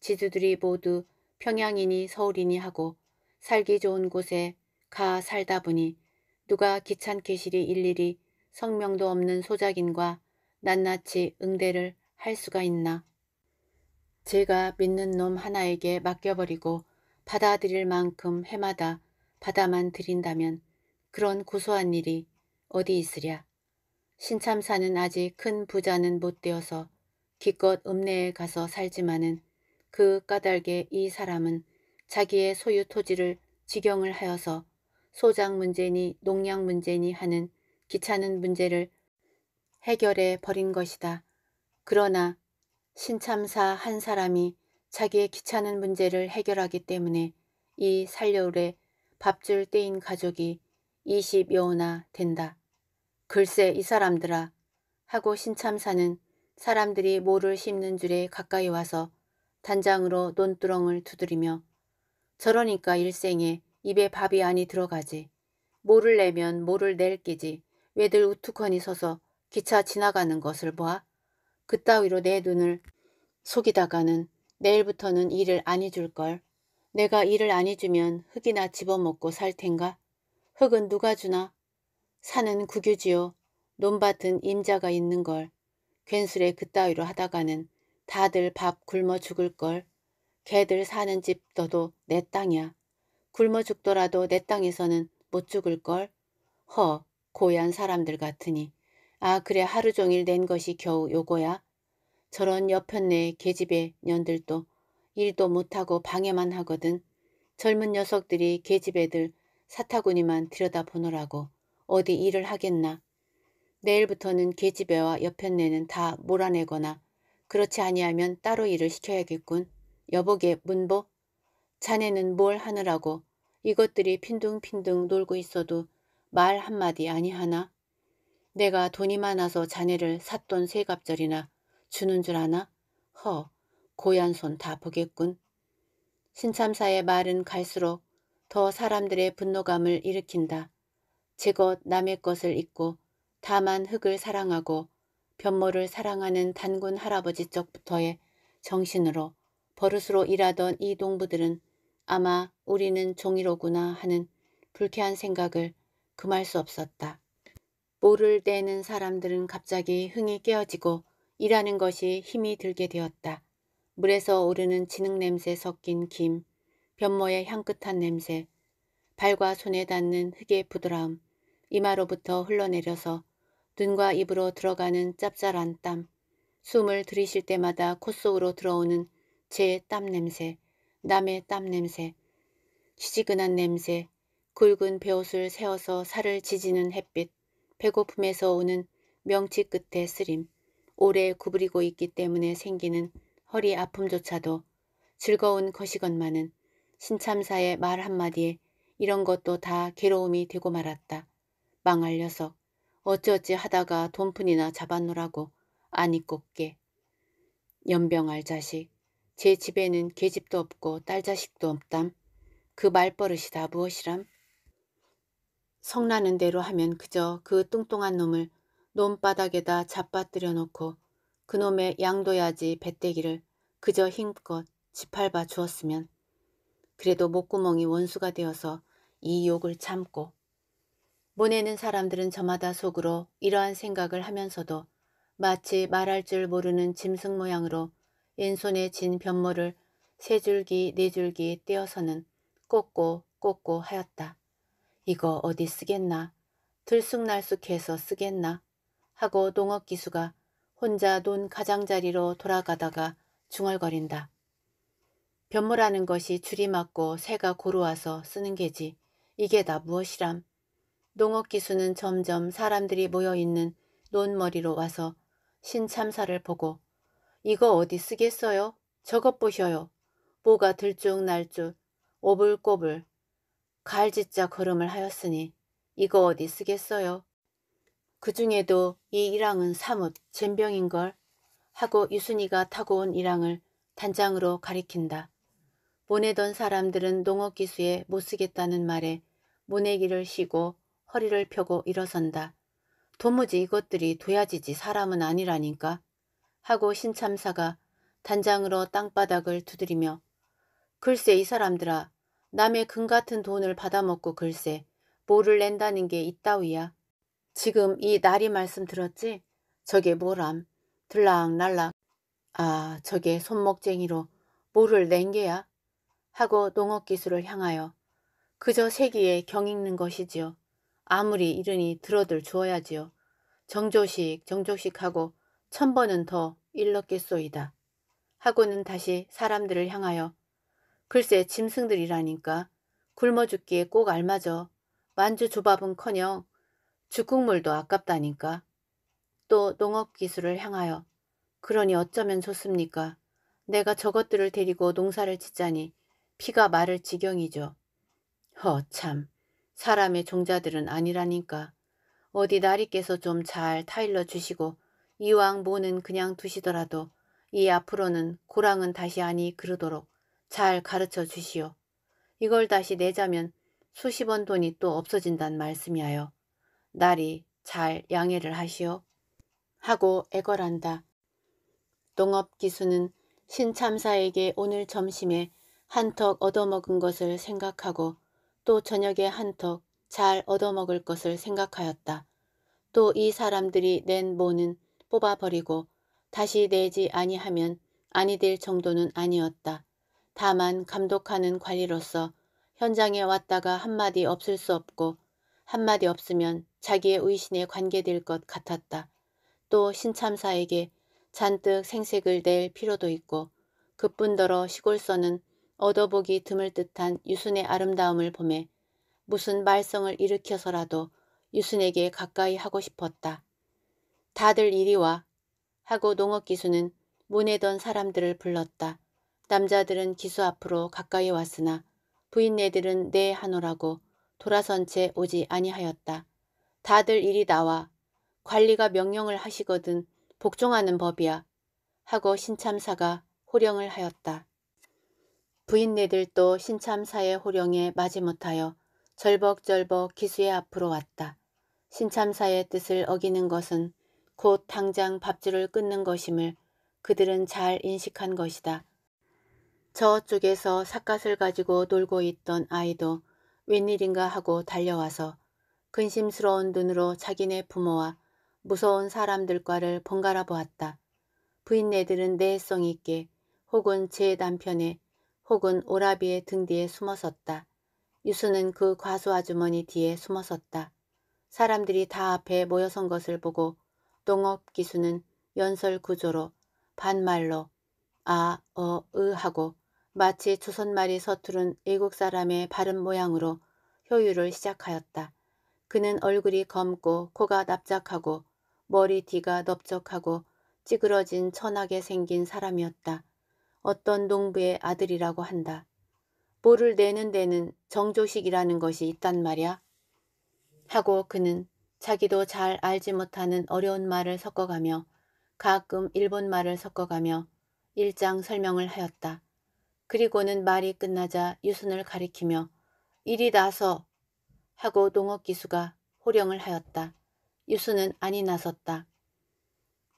지주들이 모두 평양이니 서울이니 하고 살기 좋은 곳에 가 살다 보니 누가 귀찮게 시리 일일이 성명도 없는 소작인과 낱낱이 응대를 할 수가 있나. 제가 믿는 놈 하나에게 맡겨버리고 받아들일 만큼 해마다 받아만 드린다면 그런 고소한 일이 어디 있으랴. 신참사는 아직 큰 부자는 못 되어서 기껏 읍내에 가서 살지만은 그 까닭에 이 사람은 자기의 소유 토지를 직영을 하여서 소장 문제니 농약 문제니 하는 귀찮은 문제를 해결해 버린 것이다. 그러나 신참사 한 사람이 자기의 귀찮은 문제를 해결하기 때문에 이 살려울에 밥줄 떼인 가족이 20여나 된다. 글쎄 이 사람들아 하고 신참사는 사람들이 모를 심는 줄에 가까이 와서 단장으로 논두렁을 두드리며 저러니까 일생에 입에 밥이 아니 들어가지. 모를 내면 모를 낼 끼지. 왜들 우투커니 서서 기차 지나가는 것을 봐? 그따위로 내 눈을 속이다가는 내일부터는 일을 안 해줄 걸. 내가 일을 안 해주면 흙이나 집어먹고 살 텐가? 흙은 누가 주나? 산은 구유지요 논밭은 임자가 있는 걸. 괜스레 그따위로 하다가는 다들 밥 굶어 죽을 걸. 개들 사는 집 너도 내 땅이야. 굶어 죽더라도 내 땅에서는 못 죽을 걸. 허, 고얀 사람들 같으니. 아 그래 하루 종일 낸 것이 겨우 요거야. 저런 옆편네 계집애 년들도 일도 못하고 방해만 하거든. 젊은 녀석들이 계집애들 사타구니만 들여다보느라고 어디 일을 하겠나. 내일부터는 계집애와 옆편네는 다 몰아내거나 그렇지 아니하면 따로 일을 시켜야겠군. 여보게 문보 자네는 뭘 하느라고 이것들이 핀둥핀둥 놀고 있어도 말 한마디 아니하나? 내가 돈이 많아서 자네를 샀돈 세갑절이나 주는 줄 아나? 허, 고얀 손 다 보겠군. 신참사의 말은 갈수록 더 사람들의 분노감을 일으킨다. 제 것 남의 것을 잊고 다만 흙을 사랑하고 변모를 사랑하는 단군 할아버지 쪽부터의 정신으로 버릇으로 일하던 이동부들은 아마 우리는 종이로구나 하는 불쾌한 생각을 금할 수 없었다. 모를 때는 사람들은 갑자기 흥이 깨어지고 일하는 것이 힘이 들게 되었다. 물에서 오르는 진흙 냄새 섞인 김, 변모의 향긋한 냄새, 발과 손에 닿는 흙의 부드러움, 이마로부터 흘러내려서 눈과 입으로 들어가는 짭짤한 땀, 숨을 들이쉴 때마다 콧속으로 들어오는 제 땀 냄새, 남의 땀 냄새, 시지근한 냄새, 굵은 배옷을 세워서 살을 지지는 햇빛, 배고픔에서 오는 명치 끝에 쓰림, 오래 구부리고 있기 때문에 생기는 허리 아픔조차도 즐거운 것이건만은 신참사의 말 한마디에 이런 것도 다 괴로움이 되고 말았다. 망할 녀석. 어찌어찌 하다가 돈푼이나 잡았노라고 아니 꼽게. 연병할 자식. 제 집에는 계집도 없고 딸 자식도 없담. 그 말버릇이 다 무엇이람? 성나는 대로 하면 그저 그 뚱뚱한 놈을 논바닥에다 잡아뜨려 놓고 그놈의 양도야지 배때기를 그저 힘껏 짓밟바 주었으면 그래도 목구멍이 원수가 되어서 이 욕을 참고 보내는 사람들은 저마다 속으로 이러한 생각을 하면서도 마치 말할 줄 모르는 짐승 모양으로 왼손에 진 변모를 세 줄기 네 줄기 떼어서는 꽂고 꽂고 하였다. 이거 어디 쓰겠나? 들쑥날쑥해서 쓰겠나? 하고 농업기수가 혼자 논 가장자리로 돌아가다가 중얼거린다. 변모라는 것이 줄이 맞고 새가 고루와서 쓰는 게지. 이게 다 무엇이람? 농업기수는 점점 사람들이 모여있는 논머리로 와서 신참사를 보고 이거 어디 쓰겠어요? 저것 보셔요. 뭐가 들쭉날쭉 오불꼬불 갈짓자 걸음을 하였으니 이거 어디 쓰겠어요? 그 중에도 이 일항은 사뭇 젠병인걸 하고 유순이가 타고 온 일항을 단장으로 가리킨다. 보내던 사람들은 농업기수에 못쓰겠다는 말에 모내기를 쉬고 허리를 펴고 일어선다. 도무지 이것들이 도야지지 사람은 아니라니까 하고 신참사가 단장으로 땅바닥을 두드리며 글쎄 이 사람들아 남의 금 같은 돈을 받아먹고 글쎄 뭐를 낸다는 게있다위야 지금 이 날이 말씀 들었지? 저게 뭐람? 들락날락. 아 저게 손목쟁이로 뭐를 낸 게야? 하고 농업기술을 향하여 그저 세기에 경익는 것이지요. 아무리 이르니 들어들 주어야지요. 정조식 정조식하고 천 번은 더 일렀겠소이다. 하고는 다시 사람들을 향하여 글쎄 짐승들이라니까 굶어 죽기에 꼭 알맞어. 만주 조밥은커녕 죽국물도 아깝다니까. 또 농업기술을 향하여 그러니 어쩌면 좋습니까. 내가 저것들을 데리고 농사를 짓자니 피가 마를 지경이죠. 허 참. 사람의 종자들은 아니라니까. 어디 나리께서 좀 잘 타일러 주시고 이왕 모는 그냥 두시더라도 이 앞으로는 고랑은 다시 아니 그러도록 잘 가르쳐 주시오. 이걸 다시 내자면 수십 원 돈이 또 없어진단 말씀이하여 날이 잘 양해를 하시오. 하고 애걸한다. 농업기수는 신참사에게 오늘 점심에 한턱 얻어먹은 것을 생각하고 또 저녁에 한턱 잘 얻어먹을 것을 생각하였다. 또 이 사람들이 낸 모는 뽑아버리고 다시 내지 아니하면 아니될 정도는 아니었다. 다만 감독하는 관리로서 현장에 왔다가 한마디 없을 수 없고 한마디 없으면 자기의 의신에 관계될 것 같았다. 또 신참사에게 잔뜩 생색을 낼 필요도 있고 그뿐더러 시골서는 얻어보기 드물 듯한 유순의 아름다움을 보매 무슨 말썽을 일으켜서라도 유순에게 가까이 하고 싶었다. 다들 이리 와 하고 농업기수는 모내던 사람들을 불렀다. 남자들은 기수 앞으로 가까이 왔으나 부인네들은 네 하노라고 돌아선 채 오지 아니하였다. 다들 이리 나와 관리가 명령을 하시거든 복종하는 법이야 하고 신참사가 호령을 하였다. 부인네들도 신참사의 호령에 마지못하여 절벅절벅 기수의 앞으로 왔다. 신참사의 뜻을 어기는 것은 곧 당장 밥줄을 끊는 것임을 그들은 잘 인식한 것이다. 저쪽에서 삿갓을 가지고 놀고 있던 아이도 웬일인가 하고 달려와서 근심스러운 눈으로 자기네 부모와 무서운 사람들과를 번갈아 보았다. 부인네들은 내성 있게 혹은 제 남편의 혹은 오라비의 등 뒤에 숨어섰다. 유수는 그 과수 아주머니 뒤에 숨어섰다. 사람들이 다 앞에 모여선 것을 보고 동업 기수는 연설 구조로 반말로 아, 어, 으 하고 마치 조선말이 서투른 외국 사람의 발음 모양으로 효율을 시작하였다. 그는 얼굴이 검고 코가 납작하고 머리 뒤가 넓적하고 찌그러진 천하게 생긴 사람이었다. 어떤 농부의 아들이라고 한다. 볼를 내는 데는 정조식이라는 것이 있단 말이야. 하고 그는 자기도 잘 알지 못하는 어려운 말을 섞어가며 가끔 일본 말을 섞어가며 일장 설명을 하였다. 그리고는 말이 끝나자 유순을 가리키며 일이 나서 하고 농업기수가 호령을 하였다. 유순은 아니 나섰다.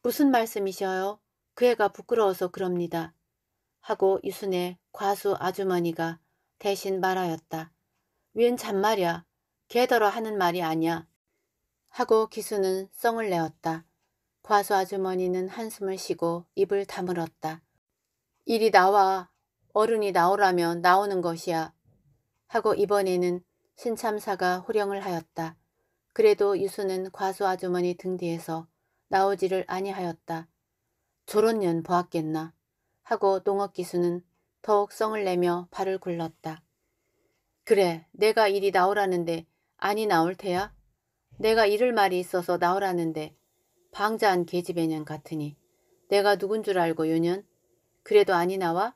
무슨 말씀이셔요? 그 애가 부끄러워서 그럽니다. 하고 유순의 과수 아주머니가 대신 말하였다. 웬 잔말이야. 개더러 하는 말이 아니야. 하고 기수는 썽을 내었다. 과수 아주머니는 한숨을 쉬고 입을 다물었다. 일이 나와. 어른이 나오라면 나오는 것이야. 하고 이번에는 신참사가 호령을 하였다. 그래도 유수는 과수 아주머니 등 뒤에서 나오지를 아니하였다. 졸은 년 보았겠나. 하고 농업기수는 더욱 성을 내며 발을 굴렀다. 그래, 내가 일이 나오라는데 아니 나올 테야? 내가 이럴 말이 있어서 나오라는데 방자한 계집애년 같으니 내가 누군 줄 알고 요년? 그래도 아니 나와?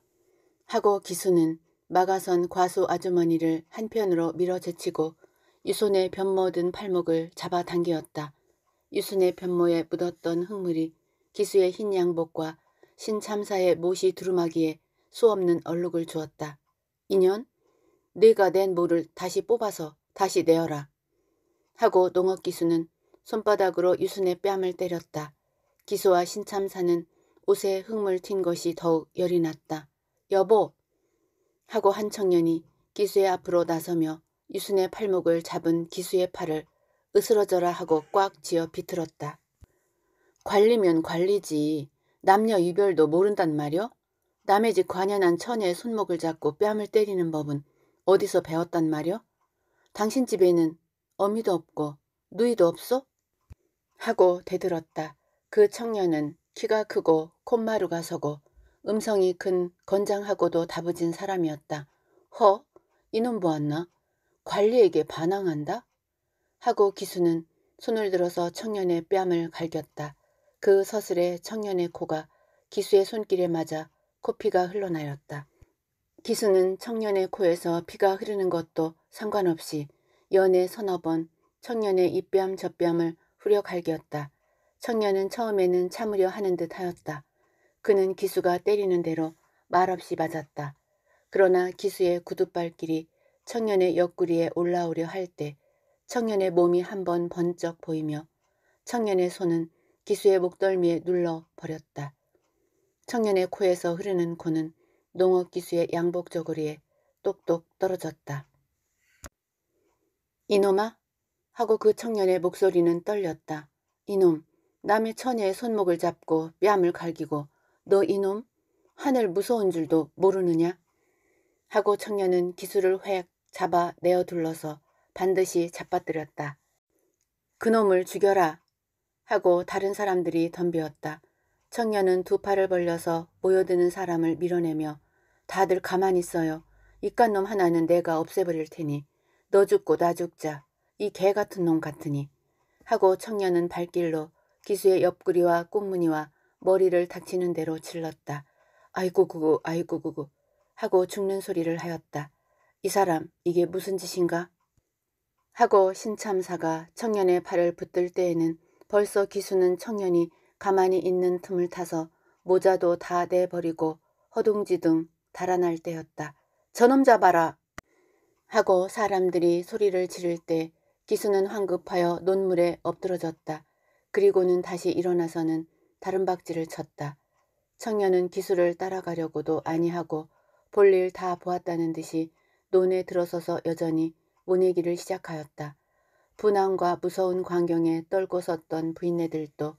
하고 기수는 막아선 과수 아주머니를 한편으로 밀어제치고 유손의 변모든 팔목을 잡아당기었다. 유순의 변모에 묻었던 흙물이 기수의 흰 양복과 신참사의 못이 두루마기에 수없는 얼룩을 주었다. 인연, 네가 낸 모를 다시 뽑아서 다시 내어라. 하고 농업기수는 손바닥으로 유순의 뺨을 때렸다. 기수와 신참사는 옷에 흙물 튄 것이 더욱 열이 났다. 여보! 하고 한 청년이 기수의 앞으로 나서며 유순의 팔목을 잡은 기수의 팔을 으스러져라 하고 꽉 쥐어 비틀었다. 관리면 관리지. 남녀 이별도 모른단 말이오? 남의 집 관연한 처녀의 손목을 잡고 뺨을 때리는 법은 어디서 배웠단 말이오? 당신 집에는 어미도 없고 누이도 없소? 하고 대들었다. 그 청년은 키가 크고 콧마루가 서고 음성이 큰 건장하고도 다부진 사람이었다. 허? 이놈 보았나? 관리에게 반항한다? 하고 기수는 손을 들어서 청년의 뺨을 갈겼다. 그 서슬에 청년의 코가 기수의 손길에 맞아 코피가 흘러나였다 기수는 청년의 코에서 피가 흐르는 것도 상관없이 연에 서너 번 청년의 입뺨 젖뺨을 후려 갈겼다. 청년은 처음에는 참으려 하는 듯 하였다. 그는 기수가 때리는 대로 말없이 맞았다. 그러나 기수의 구두발길이 청년의 옆구리에 올라오려 할 때 청년의 몸이 한 번 번쩍 보이며 청년의 손은 기수의 목덜미에 눌러 버렸다. 청년의 코에서 흐르는 코는 농업 기수의 양복 저고리에 똑똑 떨어졌다. 이놈아? 하고 그 청년의 목소리는 떨렸다. 이놈, 남의 처녀의 손목을 잡고 뺨을 갈기고 너 이놈? 하늘 무서운 줄도 모르느냐? 하고 청년은 기수를 획 잡아 내어 둘러서 반드시 잡아뜨렸다. 그놈을 죽여라 하고 다른 사람들이 덤비었다. 청년은 두 팔을 벌려서 모여드는 사람을 밀어내며 다들 가만히 있어요. 이깟 놈 하나는 내가 없애버릴 테니 너 죽고 나 죽자. 이 개 같은 놈 같으니. 하고 청년은 발길로 기수의 옆구리와 꽃무늬와 머리를 닥치는 대로 질렀다. 아이고 구구 아이고 구구 하고 죽는 소리를 하였다. 이 사람 이게 무슨 짓인가? 하고 신참사가 청년의 팔을 붙들 때에는 벌써 기수는 청년이 가만히 있는 틈을 타서 모자도 다 내버리고 허둥지둥 달아날 때였다. 저놈 잡아라! 하고 사람들이 소리를 지를 때 기수는 황급하여 논물에 엎드러졌다. 그리고는 다시 일어나서는 다른 박질를 쳤다. 청년은 기수를 따라가려고도 아니하고 볼 일 다 보았다는 듯이 논에 들어서서 여전히 모내기를 시작하였다. 분황과 무서운 광경에 떨고 섰던 부인네들도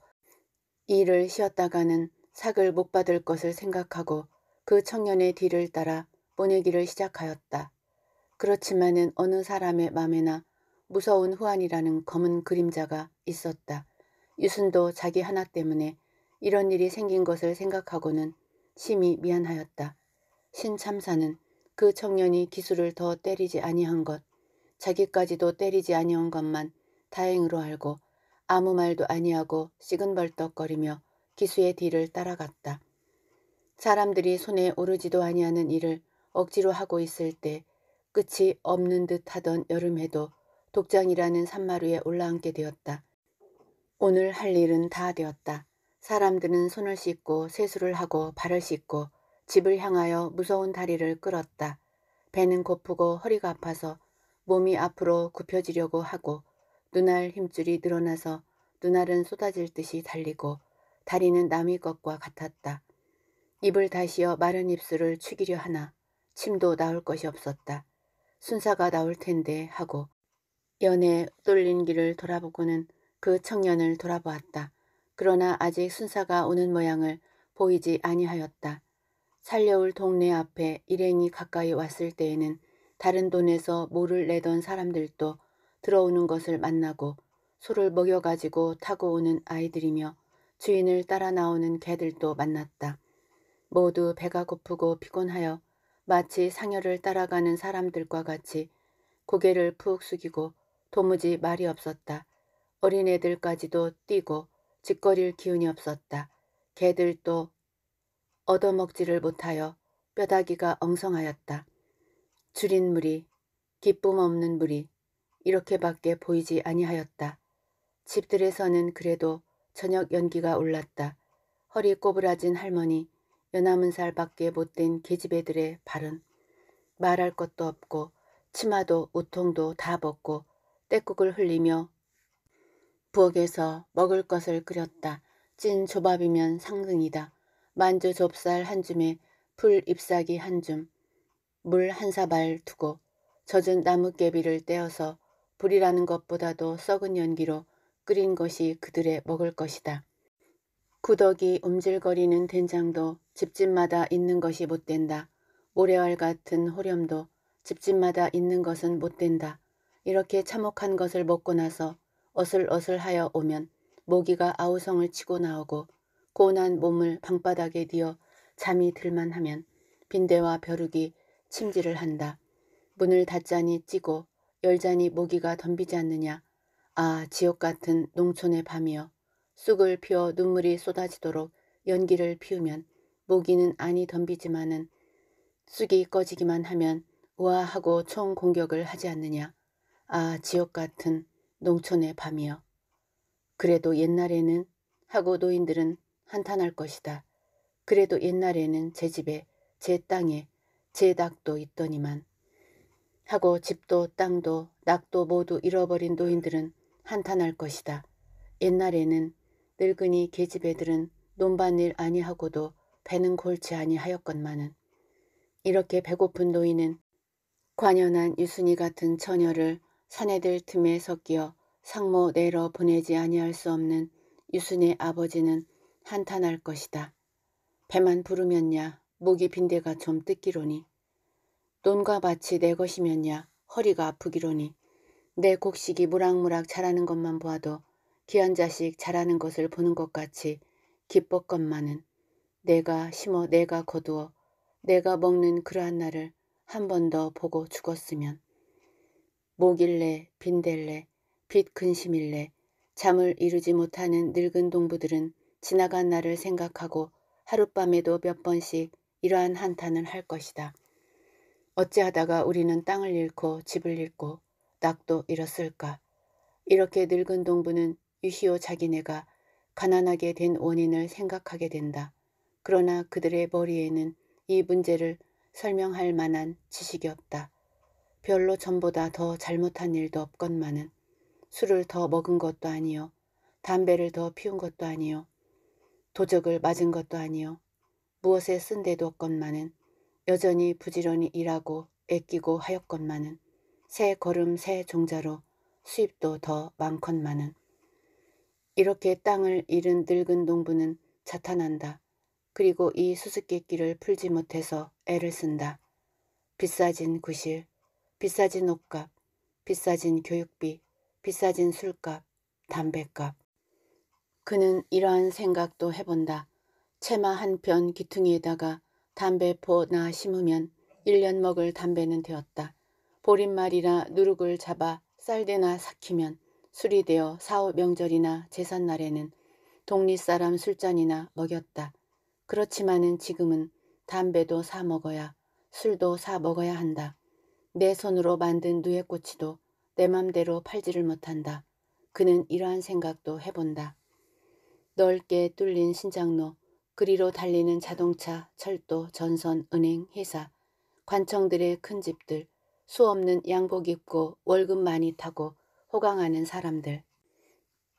일을 쉬었다가는 삭을 못 받을 것을 생각하고 그 청년의 뒤를 따라 보내기를 시작하였다. 그렇지만은 어느 사람의 마음에나 무서운 후안이라는 검은 그림자가 있었다. 유순도 자기 하나 때문에 이런 일이 생긴 것을 생각하고는 심히 미안하였다. 신참사는 그 청년이 기술을 더 때리지 아니한 것, 자기까지도 때리지 아니온 것만 다행으로 알고 아무 말도 아니하고 시근벌떡거리며 기수의 뒤를 따라갔다. 사람들이 손에 오르지도 아니하는 일을 억지로 하고 있을 때 끝이 없는 듯 하던 여름에도 독장이라는 산마루에 올라앉게 되었다. 오늘 할 일은 다 되었다. 사람들은 손을 씻고 세수를 하고 발을 씻고 집을 향하여 무서운 다리를 끌었다. 배는 고프고 허리가 아파서 몸이 앞으로 굽혀지려고 하고 눈알 힘줄이 늘어나서 눈알은 쏟아질 듯이 달리고 다리는 남의 것과 같았다. 입을 다시어 마른 입술을 축이려 하나 침도 나올 것이 없었다. 순사가 나올 텐데 하고 연에 뚫린 길을 돌아보고는 그 청년을 돌아보았다. 그러나 아직 순사가 오는 모양을 보이지 아니하였다. 살려올 동네 앞에 일행이 가까이 왔을 때에는 다른 돈에서 모를 내던 사람들도 들어오는 것을 만나고 소를 먹여가지고 타고 오는 아이들이며 주인을 따라 나오는 개들도 만났다. 모두 배가 고프고 피곤하여 마치 상여를 따라가는 사람들과 같이 고개를 푹 숙이고 도무지 말이 없었다. 어린애들까지도 뛰고 짓거릴 기운이 없었다. 개들도 얻어먹지를 못하여 뼈다귀가 엉성하였다. 줄인 물이 기쁨 없는 물이 이렇게밖에 보이지 아니하였다. 집들에서는 그래도 저녁 연기가 올랐다. 허리 꼬부라진 할머니, 연함문 살밖에 못된 계집애들의 발은 말할 것도 없고 치마도 우통도 다 벗고 떼국을 흘리며 부엌에서 먹을 것을 끓였다. 찐 조밥이면 상승이다만주 좁쌀 한 줌에 풀 잎사귀 한 줌, 물한 사발 두고 젖은 나뭇개비를 떼어서 불이라는 것보다도 썩은 연기로 끓인 것이 그들의 먹을 것이다. 구덕이 움질거리는 된장도 집집마다 있는 것이 못된다. 모래알 같은 호렴도 집집마다 있는 것은 못된다. 이렇게 참혹한 것을 먹고 나서 어슬어슬하여 오면 모기가 아우성을 치고 나오고 고난 몸을 방바닥에 뉘어 잠이 들만 하면 빈대와 벼룩이 침질을 한다. 문을 닫자니 찌고 열자니 모기가 덤비지 않느냐. 아 지옥 같은 농촌의 밤이여. 쑥을 피워 눈물이 쏟아지도록 연기를 피우면 모기는 아니 덤비지만은 쑥이 꺼지기만 하면 우아하고 총 공격을 하지 않느냐. 아 지옥 같은 농촌의 밤이여. 그래도 옛날에는 하고 노인들은 한탄할 것이다. 그래도 옛날에는 제 집에 제 땅에 제닥도 있더니만 하고 집도 땅도 낙도 모두 잃어버린 노인들은 한탄할 것이다. 옛날에는 늙은이 계집애들은 논밭일 아니하고도 배는 골치 아니하였건만은 이렇게 배고픈 노인은 관연한 유순이 같은 처녀를 사내들 틈에 섞여 상모 내러 보내지 아니할 수 없는 유순의 아버지는 한탄할 것이다. 배만 부르면야 목이 빈대가 좀 뜯기로니 논과 밭이 내 것이면야 허리가 아프기로니 내 곡식이 무락무락 자라는 것만 보아도 귀한 자식 자라는 것을 보는 것 같이 기뻤건만은 내가 심어 내가 거두어 내가 먹는 그러한 날을 한 번 더 보고 죽었으면 목일래 빈댈래 빛 근심일래 잠을 이루지 못하는 늙은 동부들은 지나간 날을 생각하고 하룻밤에도 몇 번씩 이러한 한탄을 할 것이다. 어찌하다가 우리는 땅을 잃고 집을 잃고 낙도 잃었을까? 이렇게 늙은 동부는 유시오 자기네가 가난하게 된 원인을 생각하게 된다. 그러나 그들의 머리에는 이 문제를 설명할 만한 지식이 없다. 별로 전보다 더 잘못한 일도 없건만은 술을 더 먹은 것도 아니요 담배를 더 피운 것도 아니요 도적을 맞은 것도 아니요 무엇에 쓴대도건만은 여전히 부지런히 일하고 애끼고 하였건만은 새 걸음 새 종자로 수입도 더 많건만은 이렇게 땅을 잃은 늙은 농부는 자탄한다. 그리고 이 수수께끼를 풀지 못해서 애를 쓴다. 비싸진 구실, 비싸진 옷값, 비싸진 교육비, 비싸진 술값, 담배값. 그는 이러한 생각도 해본다. 채마 한 편 기퉁이에다가 담배포 나 심으면 1년 먹을 담배는 되었다. 보린말이나 누룩을 잡아 쌀대나 삭히면 술이 되어 사후 명절이나 제삿날에는 독립사람 술잔이나 먹였다. 그렇지만은 지금은 담배도 사 먹어야 술도 사 먹어야 한다. 내 손으로 만든 누에꼬치도 내 맘대로 팔지를 못한다. 그는 이러한 생각도 해본다. 넓게 뚫린 신장로 그리로 달리는 자동차, 철도, 전선, 은행, 회사, 관청들의 큰 집들, 수없는 양복 입고 월급 많이 타고 호강하는 사람들.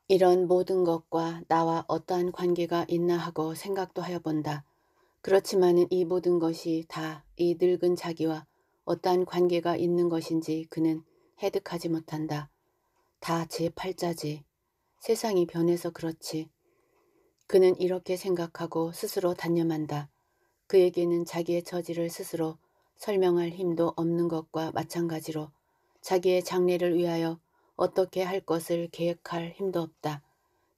이런 모든 것과 나와 어떠한 관계가 있나 하고 생각도 하여 본다. 그렇지만은 이 모든 것이 다 이 늙은 자기와 어떠한 관계가 있는 것인지 그는 해득하지 못한다. 다 제 팔자지. 세상이 변해서 그렇지. 그는 이렇게 생각하고 스스로 단념한다. 그에게는 자기의 처지를 스스로 설명할 힘도 없는 것과 마찬가지로 자기의 장래를 위하여 어떻게 할 것을 계획할 힘도 없다.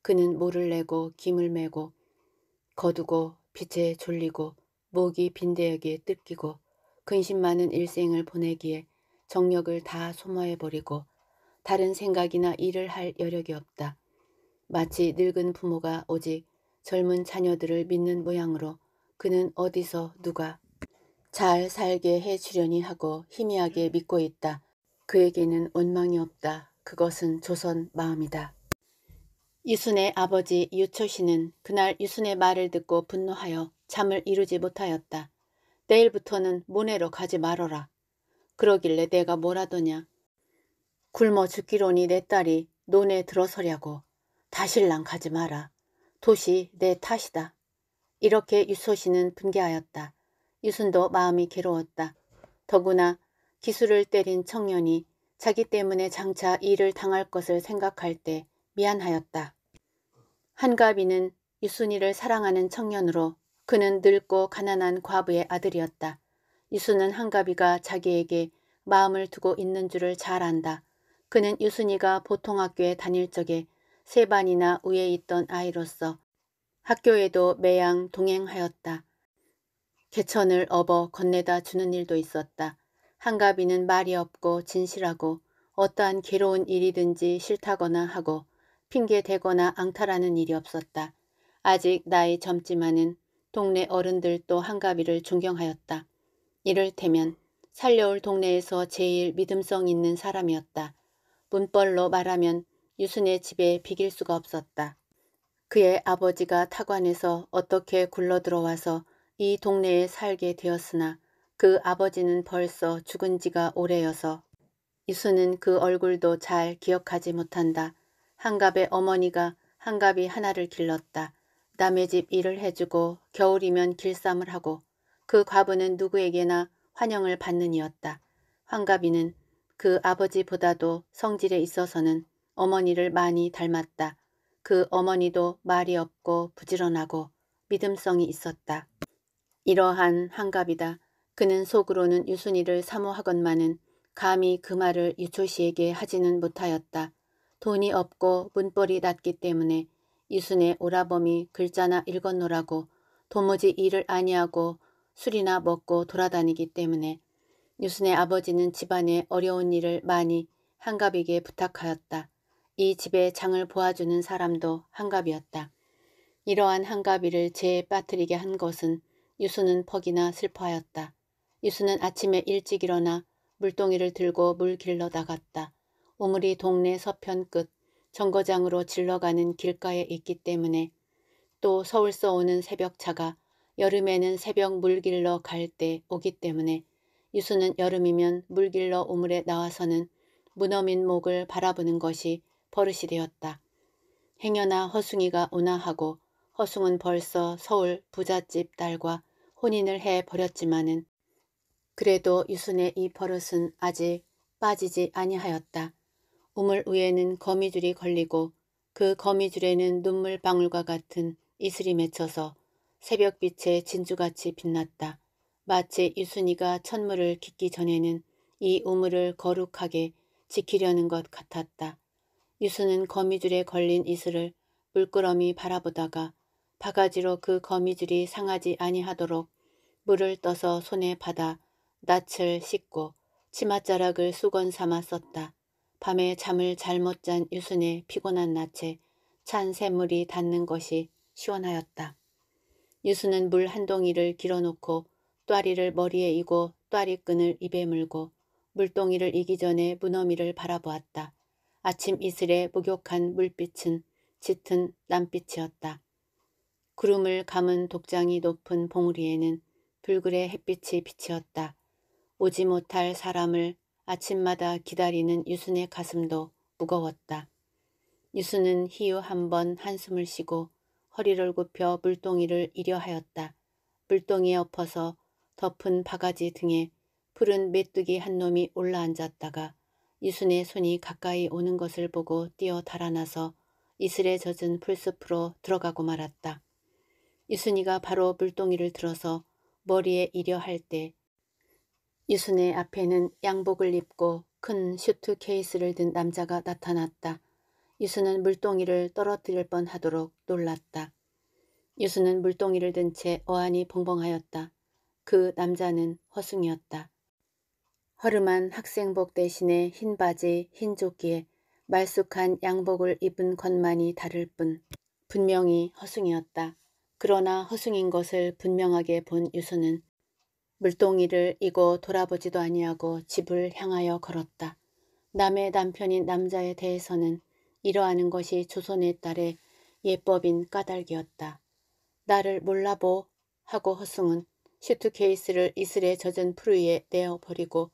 그는 모를 내고 김을 메고 거두고 빛에 졸리고 목이 빈대에게 뜯기고 근심 많은 일생을 보내기에 정력을 다 소모해버리고 다른 생각이나 일을 할 여력이 없다. 마치 늙은 부모가 오직 젊은 자녀들을 믿는 모양으로 그는 어디서 누가 잘 살게 해주려니 하고 희미하게 믿고 있다. 그에게는 원망이 없다. 그것은 조선 마음이다. 유순의 아버지 유초 씨는 그날 유순의 말을 듣고 분노하여 잠을 이루지 못하였다. 내일부터는 모내로 가지 말어라. 그러길래 내가 뭐라더냐. 굶어 죽기로니 내 딸이 논에 들어서려고 다실랑 가지 마라. 도시 내 탓이다. 이렇게 유소씨는 분개하였다. 유순도 마음이 괴로웠다. 더구나 기술을 때린 청년이 자기 때문에 장차 일을 당할 것을 생각할 때 미안하였다. 한가비는 유순이를 사랑하는 청년으로 그는 늙고 가난한 과부의 아들이었다. 유순은 한가비가 자기에게 마음을 두고 있는 줄을 잘 안다. 그는 유순이가 보통 학교에 다닐 적에 세 반이나 위에 있던 아이로서 학교에도 매양 동행하였다. 개천을 업어 건네다 주는 일도 있었다. 한가비는 말이 없고 진실하고 어떠한 괴로운 일이든지 싫다거나 하고 핑계대거나 앙탈하는 일이 없었다. 아직 나이 젊지만은 동네 어른들도 한가비를 존경하였다. 이를테면 살려올 동네에서 제일 믿음성 있는 사람이었다. 문벌로 말하면 유순의 집에 비길 수가 없었다. 그의 아버지가 타관에서 어떻게 굴러들어와서 이 동네에 살게 되었으나 그 아버지는 벌써 죽은 지가 오래여서 유순은그 얼굴도 잘 기억하지 못한다. 한갑의 어머니가 한갑이 하나를 길렀다. 남의 집 일을 해주고 겨울이면 길쌈을 하고 그 과부는 누구에게나 환영을 받는 이었다. 환갑이는 그 아버지보다도 성질에 있어서는 어머니를 많이 닮았다. 그 어머니도 말이 없고 부지런하고 믿음성이 있었다. 이러한 한갑이다. 그는 속으로는 유순이를 사모하건만은 감히 그 말을 유초씨에게 하지는 못하였다. 돈이 없고 문벌이 낮기 때문에 유순의 오라범이 글자나 읽었노라고 도무지 일을 아니하고 술이나 먹고 돌아다니기 때문에 유순의 아버지는 집안의 어려운 일을 많이 한갑에게 부탁하였다. 이 집의 장을 보아주는 사람도 한갑이었다. 이러한 한가비를 재에 빠뜨리게 한 것은 유수는 퍽이나 슬퍼하였다. 유수는 아침에 일찍 일어나 물동이를 들고 물 길러 나갔다. 오물이 동네 서편 끝 정거장으로 질러가는 길가에 있기 때문에 또 서울서 오는 새벽차가 여름에는 새벽 물 길러 갈 때 오기 때문에 유수는 여름이면 물 길러 오물에 나와서는 문어민 목을 바라보는 것이 버릇이 되었다. 행여나 허숭이가 운하하고 허숭은 벌써 서울 부잣집 딸과 혼인을 해버렸지만은 그래도 유순의 이 버릇은 아직 빠지지 아니하였다. 우물 위에는 거미줄이 걸리고 그 거미줄에는 눈물 방울과 같은 이슬이 맺혀서 새벽빛에 진주같이 빛났다. 마치 유순이가 천물을 깊기 전에는 이 우물을 거룩하게 지키려는 것 같았다. 유수는 거미줄에 걸린 이슬을 물끄러미 바라보다가 바가지로 그 거미줄이 상하지 아니하도록 물을 떠서 손에 받아 낯을 씻고 치맛자락을 수건 삼아 썼다. 밤에 잠을 잘못 잔 유순의 피곤한 낯에 찬 샘물이 닿는 것이 시원하였다. 유순은 물 한 동이를 길어놓고 또아리를 머리에 이고 또아리 끈을 입에 물고 물동이를 이기 전에 무너미를 바라보았다. 아침 이슬에 목욕한 물빛은 짙은 남빛이었다. 구름을 감은 독장이 높은 봉우리에는 불그레 햇빛이 비치었다. 오지 못할 사람을 아침마다 기다리는 유순의 가슴도 무거웠다. 유순은 희유 한 번 한숨을 쉬고 허리를 굽혀 물동이를 이려하였다. 물동이에 엎어서 덮은 바가지 등에 푸른 메뚜기 한 놈이 올라앉았다가 이순의 손이 가까이 오는 것을 보고 뛰어 달아나서 이슬에 젖은 풀숲으로 들어가고 말았다. 이순이가 바로 물동이를 들어서 머리에 이려 할때 이순의 앞에는 양복을 입고 큰 슈트 케이스를 든 남자가 나타났다. 이순은 물동이를 떨어뜨릴 뻔하도록 놀랐다. 이순은 물동이를 든 채 어안이 벙벙하였다. 그 남자는 허숭이었다 허름한 학생복 대신에 흰 바지, 흰 조끼에 말쑥한 양복을 입은 것만이 다를 뿐 분명히 허숭이었다 그러나 허숭인 것을 분명하게 본 유서는 물동이를 이고 돌아보지도 아니하고 집을 향하여 걸었다. 남의 남편인 남자에 대해서는 이러하는 것이 조선의 딸의 예법인 까닭이었다. 나를 몰라보 하고 허숭은 슈트케이스를 이슬에 젖은 풀 위에 내어버리고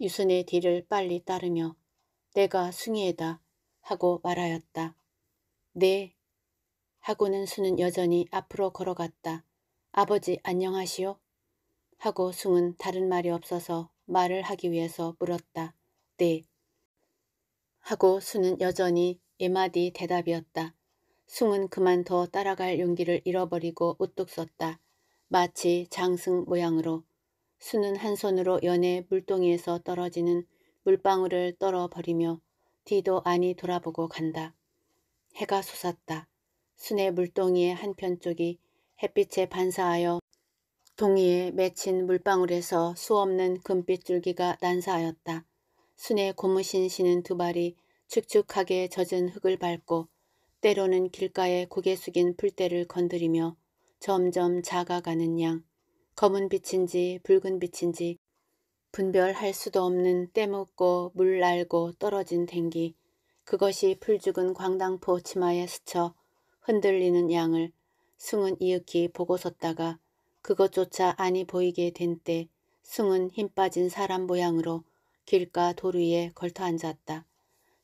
유순의 뒤를 빨리 따르며 내가 숭희에다 하고 말하였다. 네. 하고는 수은 여전히 앞으로 걸어갔다. 아버지 안녕하시오? 하고 숭은 다른 말이 없어서 말을 하기 위해서 물었다. 네. 하고 수은 여전히 예마디 대답이었다. 숭은 그만 더 따라갈 용기를 잃어버리고 우뚝 섰다. 마치 장승 모양으로 수는 한 손으로 연의 물동이에서 떨어지는 물방울을 떨어버리며 뒤도 아니 돌아보고 간다. 해가 솟았다. 순의 물동이의 한편쪽이 햇빛에 반사하여 동이에 맺힌 물방울에서 수없는 금빛 줄기가 난사하였다. 순의 고무신 신은 두 발이 축축하게 젖은 흙을 밟고 때로는 길가에 고개 숙인 풀떼를 건드리며 점점 작아가는 양 검은 빛인지 붉은 빛인지 분별할 수도 없는 때묻고 물 날고 떨어진 댕기 그것이 풀죽은 광당포 치마에 스쳐 흔들리는 양을 승은 이윽히 보고 섰다가 그것조차 아니 보이게 된 때 승은 힘 빠진 사람 모양으로 길가 도루에 걸터 앉았다.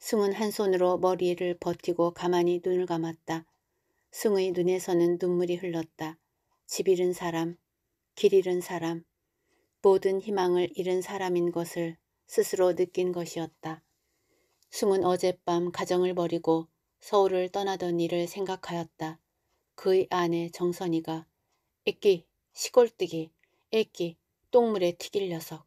승은 한 손으로 머리를 버티고 가만히 눈을 감았다. 승의 눈에서는 눈물이 흘렀다. 집 잃은 사람, 길 잃은 사람, 모든 희망을 잃은 사람인 것을 스스로 느낀 것이었다. 숨은 어젯밤 가정을 버리고 서울을 떠나던 일을 생각하였다. 그의 아내 정선이가 애끼, 시골뜨기, 애끼, 똥물에 튀길 녀석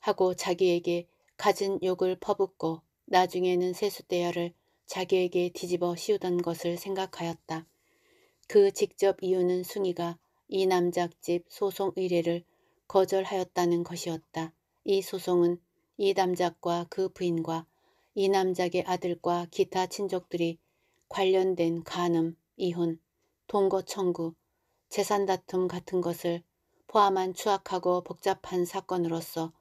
하고 자기에게 가진 욕을 퍼붓고 나중에는 세수대야를 자기에게 뒤집어 씌우던 것을 생각하였다. 그 직접 이유는 숭이가 이 남작집 소송 의뢰를 거절하였다는 것이었다. 이 소송은 이 남작과 그 부인과 이 남작의 아들과 기타 친족들이 관련된 간음, 이혼, 동거 청구, 재산 다툼 같은 것을 포함한 추악하고 복잡한 사건으로서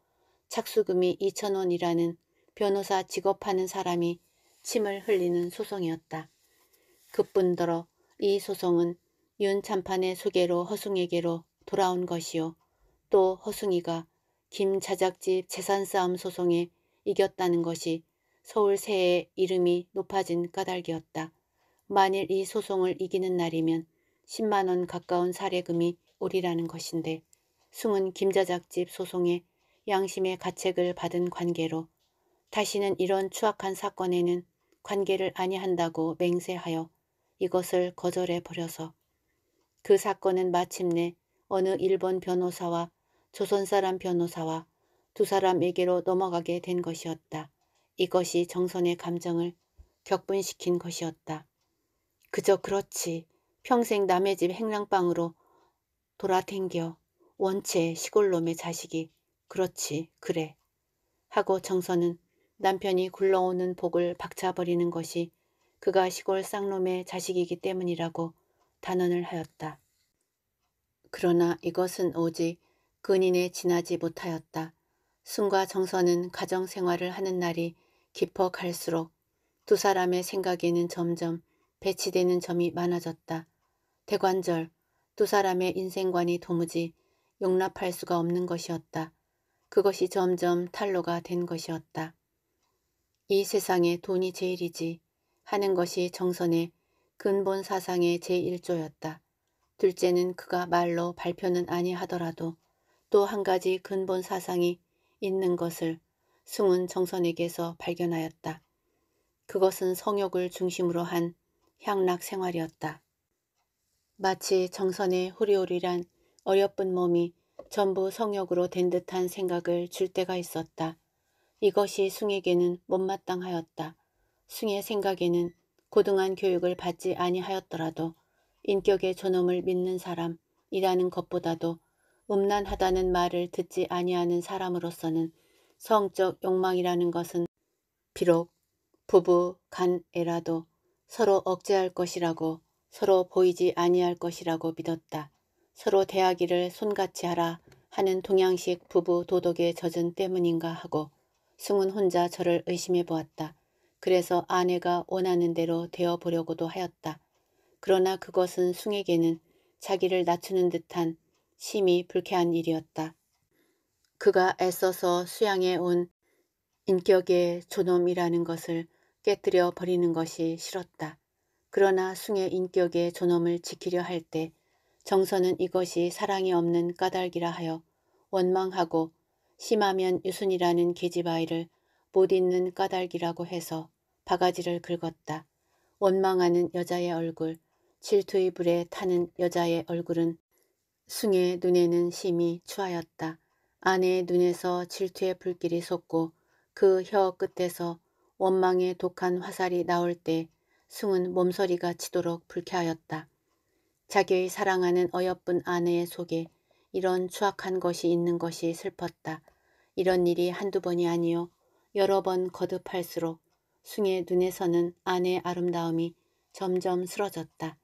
착수금이 2천원이라는 변호사 직업하는 사람이 침을 흘리는 소송이었다. 그뿐더러 이 소송은 윤 참판의 소개로 허숭에게로 돌아온 것이요. 또 허숭이가 김자작집 재산싸움 소송에 이겼다는 것이 서울세의 이름이 높아진 까닭이었다. 만일 이 소송을 이기는 날이면 10만원 가까운 사례금이 오리라는 것인데 숨은 김자작집 소송에 양심의 가책을 받은 관계로 다시는 이런 추악한 사건에는 관계를 아니한다고 맹세하여 이것을 거절해 버려서 그 사건은 마침내 어느 일본 변호사와 조선 사람 변호사와 두 사람에게로 넘어가게 된 것이었다. 이것이 정선의 감정을 격분시킨 것이었다. 그저 그렇지. 평생 남의 집 행랑방으로 돌아댕겨 원체 시골놈의 자식이 그렇지 그래 하고 정선은 남편이 굴러오는 복을 박차버리는 것이 그가 시골 쌍놈의 자식이기 때문이라고 단언을 하였다. 그러나 이것은 오직 근인에 지나지 못하였다. 순과 정선은 가정생활을 하는 날이 깊어 갈수록 두 사람의 생각에는 점점 배치되는 점이 많아졌다. 대관절, 두 사람의 인생관이 도무지 용납할 수가 없는 것이었다. 그것이 점점 탈로가 된 것이었다. 이 세상에 돈이 제일이지 하는 것이 정선의 근본 사상의 제1조였다. 둘째는 그가 말로 발표는 아니하더라도 또 한 가지 근본 사상이 있는 것을 승은 정선에게서 발견하였다. 그것은 성욕을 중심으로 한 향락 생활이었다. 마치 정선의 호리오리란 어여쁜 몸이 전부 성욕으로 된 듯한 생각을 줄 때가 있었다. 이것이 숭에게는 못마땅하였다. 숭의 생각에는 고등한 교육을 받지 아니하였더라도 인격의 존엄을 믿는 사람이라는 것보다도 음란하다는 말을 듣지 아니하는 사람으로서는 성적 욕망이라는 것은 비록 부부 간에라도 서로 억제할 것이라고 서로 보이지 아니할 것이라고 믿었다. 서로 대하기를 손같이 하라 하는 동양식 부부 도덕의 젖은 때문인가 하고 승은 혼자 저를 의심해 보았다. 그래서 아내가 원하는 대로 되어보려고도 하였다. 그러나 그것은 숭에게는 자기를 낮추는 듯한 심히 불쾌한 일이었다. 그가 애써서 수양해 온 인격의 존엄이라는 것을 깨뜨려 버리는 것이 싫었다. 그러나 숭의 인격의 존엄을 지키려 할 때 정서는 이것이 사랑이 없는 까닭이라 하여 원망하고 심하면 유순이라는 계집 아이를 못 있는 까닭이라고 해서 바가지를 긁었다. 원망하는 여자의 얼굴, 질투의 불에 타는 여자의 얼굴은 숭의 눈에는 심히 추하였다. 아내의 눈에서 질투의 불길이 솟고 그 혀 끝에서 원망의 독한 화살이 나올 때 숭은 몸서리가 치도록 불쾌하였다. 자기의 사랑하는 어여쁜 아내의 속에 이런 추악한 것이 있는 것이 슬펐다. 이런 일이 한두 번이 아니요 여러 번 거듭할수록 숭의 눈에서는 아내의 아름다움이 점점 쓰러졌다.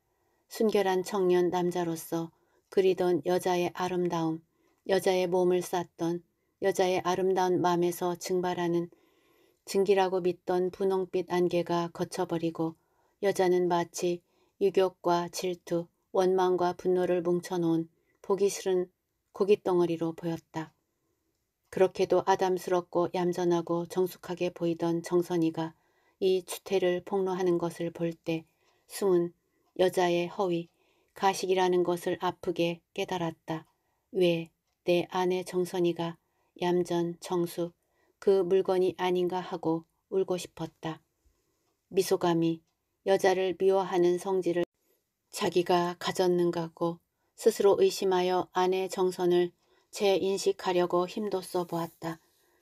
순결한 청년 남자로서 그리던 여자의 아름다움, 여자의 몸을 쌓던 여자의 아름다운 마음에서 증발하는 증기라고 믿던 분홍빛 안개가 거쳐버리고 여자는 마치 유격과 질투, 원망과 분노를 뭉쳐놓은 보기 싫은 고깃덩어리로 보였다. 그렇게도 아담스럽고 얌전하고 정숙하게 보이던 정선이가 이 추태를 폭로하는 것을 볼때 숭은 여자의 허위, 가식이라는 것을 아프게 깨달았다. 왜 내 아내 정선이가 얌전, 정숙, 그 물건이 아닌가 하고 울고 싶었다. 미소감이 여자를 미워하는 성질을 자기가 가졌는가고 스스로 의심하여 아내 정선을 재인식하려고 힘도 써보았다.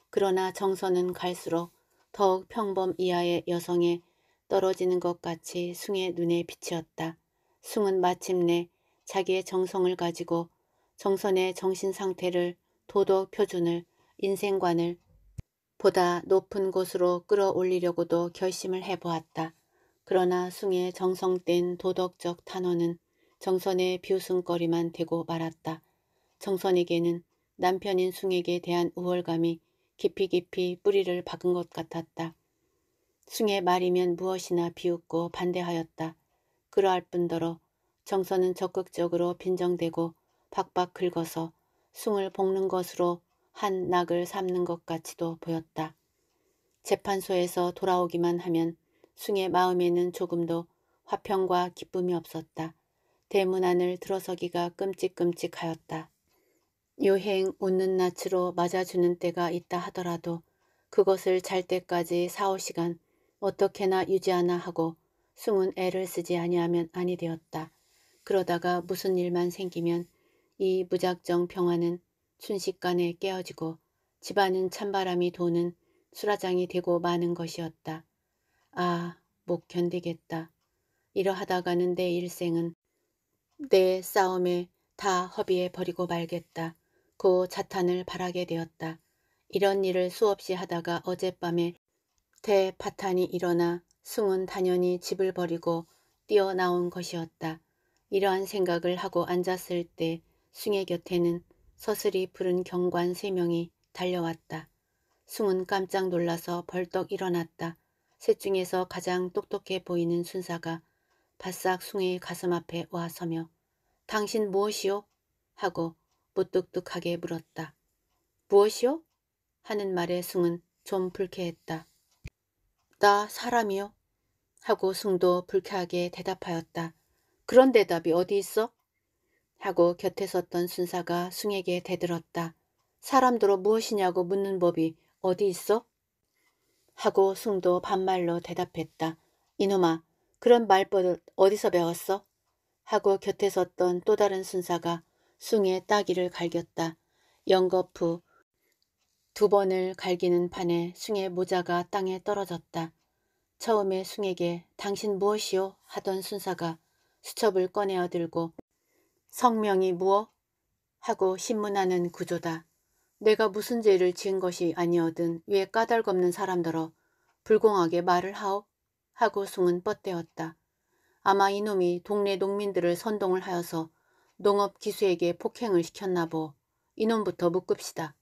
그러나 정서는 갈수록 더욱 평범 이하의 여성에 떨어지는 것 같이 숭의 눈에 비치었다. 숭은 마침내 자기의 정성을 가지고 정선의 정신상태를 도덕 표준을 인생관을 보다 높은 곳으로 끌어올리려고도 결심을 해보았다. 그러나 숭의 정성된 도덕적 탄원은 정선의 비웃음거리만 되고 말았다. 정선에게는 남편인 숭에게 대한 우월감이 깊이 깊이 뿌리를 박은 것 같았다. 숭의 말이면 무엇이나 비웃고 반대하였다. 그러할 뿐더러 정선은 적극적으로 빈정대고 박박 긁어서 숭을 볶는 것으로 한 낙을 삼는 것 같이도 보였다. 재판소에서 돌아오기만 하면 숭의 마음에는 조금도 화평과 기쁨이 없었다. 대문 안을 들어서기가 끔찍끔찍하였다. 요행 웃는 낯으로 맞아주는 때가 있다 하더라도 그것을 잘 때까지 4, 5시간 어떻게나 유지하나 하고 숨은 애를 쓰지 아니하면 아니 되었다. 그러다가 무슨 일만 생기면 이 무작정 평화는 순식간에 깨어지고 집안은 찬바람이 도는 수라장이 되고 마는 것이었다. 아, 못 견디겠다. 이러하다가는 내 일생은 내 싸움에 다 허비해 버리고 말겠다. 고 자탄을 바라게 되었다. 이런 일을 수없이 하다가 어젯밤에 대파탄이 일어나 승은 단연히 집을 버리고 뛰어나온 것이었다. 이러한 생각을 하고 앉았을 때 숭의 곁에는 서슬이 부른 경관 세 명이 달려왔다. 숭은 깜짝 놀라서 벌떡 일어났다. 셋 중에서 가장 똑똑해 보이는 순사가 바싹 숭의 가슴 앞에 와서며 당신 무엇이요? 하고 무뚝뚝하게 물었다. 무엇이요? 하는 말에 승은 좀 불쾌했다. 나 사람이요? 하고 승도 불쾌하게 대답하였다. 그런 대답이 어디 있어? 하고 곁에 섰던 순사가 승에게 대들었다. 사람들어 무엇이냐고 묻는 법이 어디 있어? 하고 승도 반말로 대답했다. 이놈아 그런 말버릇 어디서 배웠어? 하고 곁에 섰던 또 다른 순사가 숭의 따귀를 갈겼다. 연거푸 두 번을 갈기는 판에 숭의 모자가 땅에 떨어졌다. 처음에 숭에게 당신 무엇이요? 하던 순사가 수첩을 꺼내어 들고 성명이 무엇? 하고 신문하는 구조다. 내가 무슨 죄를 지은 것이 아니어든 왜 까닭없는 사람더러 불공하게 말을 하오? 하고 숭은 뻗대었다. 아마 이놈이 동네 농민들을 선동을 하여서 농업 기수에게 폭행을 시켰나보. 이놈부터 묶읍시다.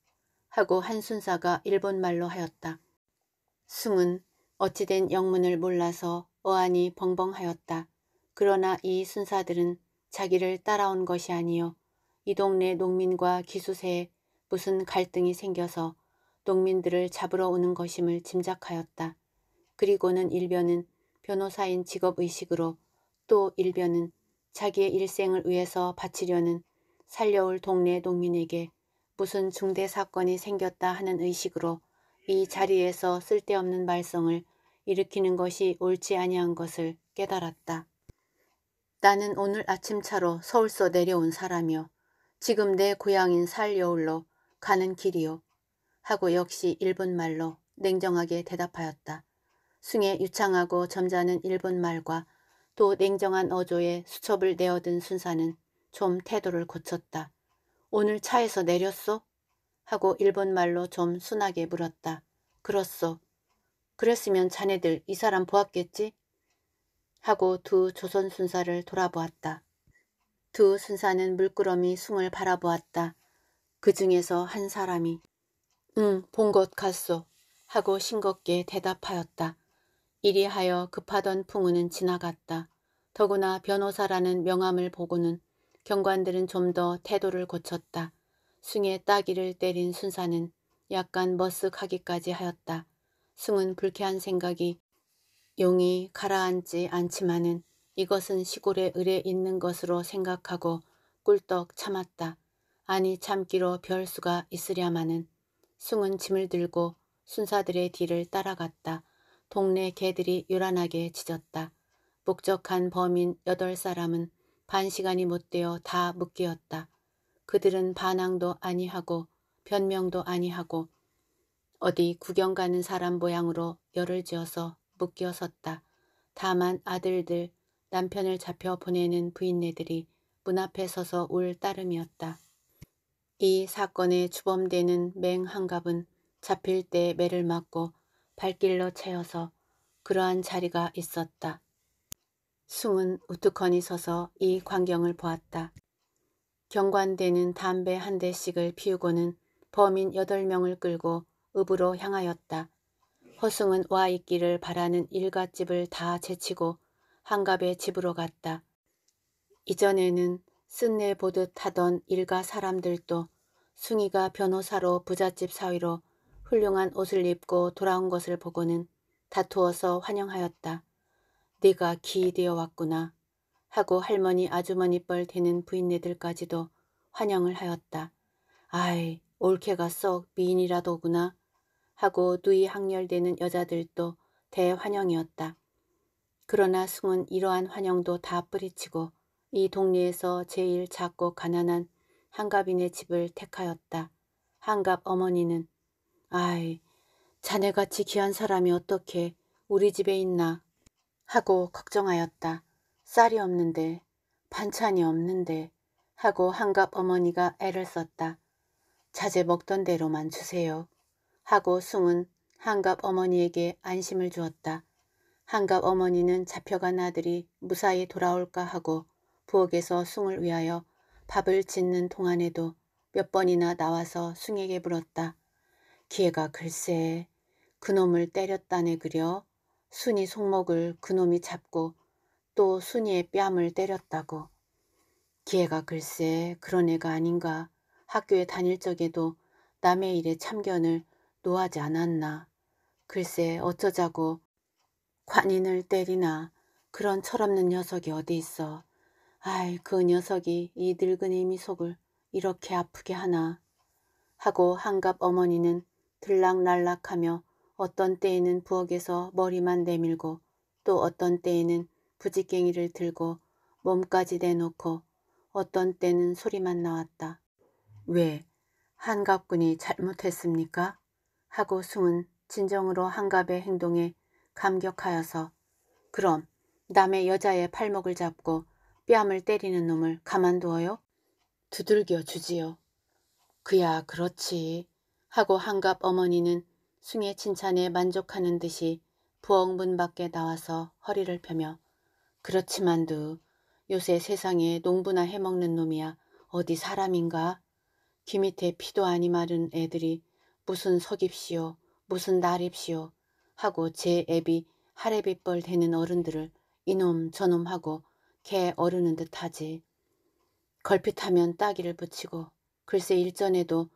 하고 한 순사가 일본말로 하였다. 숭은 어찌된 영문을 몰라서 어안이 벙벙하였다. 그러나 이 순사들은 자기를 따라온 것이 아니요. 이 동네 농민과 기수세에 무슨 갈등이 생겨서 농민들을 잡으러 오는 것임을 짐작하였다. 그리고는 일변은 변호사인 직업의식으로 또 일변은 자기의 일생을 위해서 바치려는 살려올 동네 농민에게 무슨 중대 사건이 생겼다 하는 의식으로 이 자리에서 쓸데없는 말썽을 일으키는 것이 옳지 아니한 것을 깨달았다. 나는 오늘 아침차로 서울서 내려온 사람이요. 지금 내 고향인 살여울로 가는 길이요. 하고 역시 일본말로 냉정하게 대답하였다. 숭의 유창하고 점잖은 일본말과 또 냉정한 어조에 수첩을 내어든 순사는 좀 태도를 고쳤다. 오늘 차에서 내렸소? 하고 일본말로 좀 순하게 물었다. 그렇소. 그랬으면 자네들 이 사람 보았겠지? 하고 두 조선 순사를 돌아보았다. 두 순사는 물끄러미 숭을 바라보았다. 그 중에서 한 사람이 응, 본 것 같소. 하고 싱겁게 대답하였다. 이리하여 급하던 풍우는 지나갔다. 더구나 변호사라는 명함을 보고는 경관들은 좀 더 태도를 고쳤다. 숭의 따귀를 때린 순사는 약간 머쓱하기까지 하였다. 숭은 불쾌한 생각이 용이 가라앉지 않지만은 이것은 시골의 을에 있는 것으로 생각하고 꿀떡 참았다. 아니 참기로 별수가 있으랴마는 숭은 짐을 들고 순사들의 뒤를 따라갔다. 동네 개들이 요란하게 짖었다. 목적한 범인 여덟 사람은 반시간이 못되어 다 묶이었다. 그들은 반항도 아니하고 변명도 아니하고 어디 구경 가는 사람 모양으로 열을 지어서 묶여 섰다. 다만 아들들, 남편을 잡혀 보내는 부인네들이 문 앞에 서서 울 따름이었다. 이 사건에 주범되는 맹 한갑은 잡힐 때 매를 맞고 발길로 채워서 그러한 자리가 있었다. 숭은 우두커니 서서 이 광경을 보았다. 경관대는 담배 한 대씩을 피우고는 범인 여덟 명을 끌고 읍으로 향하였다. 허승은 와 있기를 바라는 일갓집을다 제치고 한갑의 집으로 갔다. 이전에는 쓴내 보듯 하던 일가 사람들도 숭이가 변호사로 부잣집 사위로 훌륭한 옷을 입고 돌아온 것을 보고는 다투어서 환영하였다. 네가 기이되어 왔구나 하고 할머니 아주머니 뻘 되는 부인네들까지도 환영을 하였다. 아이 올케가 썩미인이라도구나 하고 누이 항렬되는 여자들도 대환영이었다. 그러나 숭은 이러한 환영도 다 뿌리치고 이 동네에서 제일 작고 가난한 한갑인의 집을 택하였다. 한갑 어머니는 아이, 자네같이 귀한 사람이 어떻게 우리 집에 있나 하고 걱정하였다. 쌀이 없는데 반찬이 없는데 하고 한갑 어머니가 애를 썼다. 자제 먹던 대로만 주세요. 하고 숭은 한갑 어머니에게 안심을 주었다. 한갑 어머니는 잡혀간 아들이 무사히 돌아올까 하고 부엌에서 숭을 위하여 밥을 짓는 동안에도 몇 번이나 나와서 숭에게 물었다. 기회가 글쎄 그놈을 때렸다네 그려 순이 손목을 그놈이 잡고 또 순이의 뺨을 때렸다고. 기회가 글쎄 그런 애가 아닌가 학교에 다닐 적에도 남의 일에 참견을 노하지 않았나. 글쎄 어쩌자고 관인을 때리나 그런 철없는 녀석이 어디 있어. 아이 그 녀석이 이 늙은 애미 속을 이렇게 아프게 하나. 하고 한갑 어머니는 들락날락하며 어떤 때에는 부엌에서 머리만 내밀고 또 어떤 때에는 부지깽이를 들고 몸까지 내놓고 어떤 때는 소리만 나왔다. 왜? 한갑군이 잘못했습니까? 하고 숭은 진정으로 한갑의 행동에 감격하여서 그럼 남의 여자의 팔목을 잡고 뺨을 때리는 놈을 가만두어요? 두들겨 주지요. 그야 그렇지. 하고 한갑 어머니는 숭의 칭찬에 만족하는 듯이 부엌 문 밖에 나와서 허리를 펴며 그렇지만두 요새 세상에 농부나 해먹는 놈이야 어디 사람인가? 귀 밑에 피도 아니 마른 애들이 무슨 석입시오 무슨 날입시오 하고 제 애비 하레빗벌 되는 어른들을 이놈 저놈 하고 개 어르는 듯하지. 걸핏하면 따기를 붙이고 글쎄 일전에도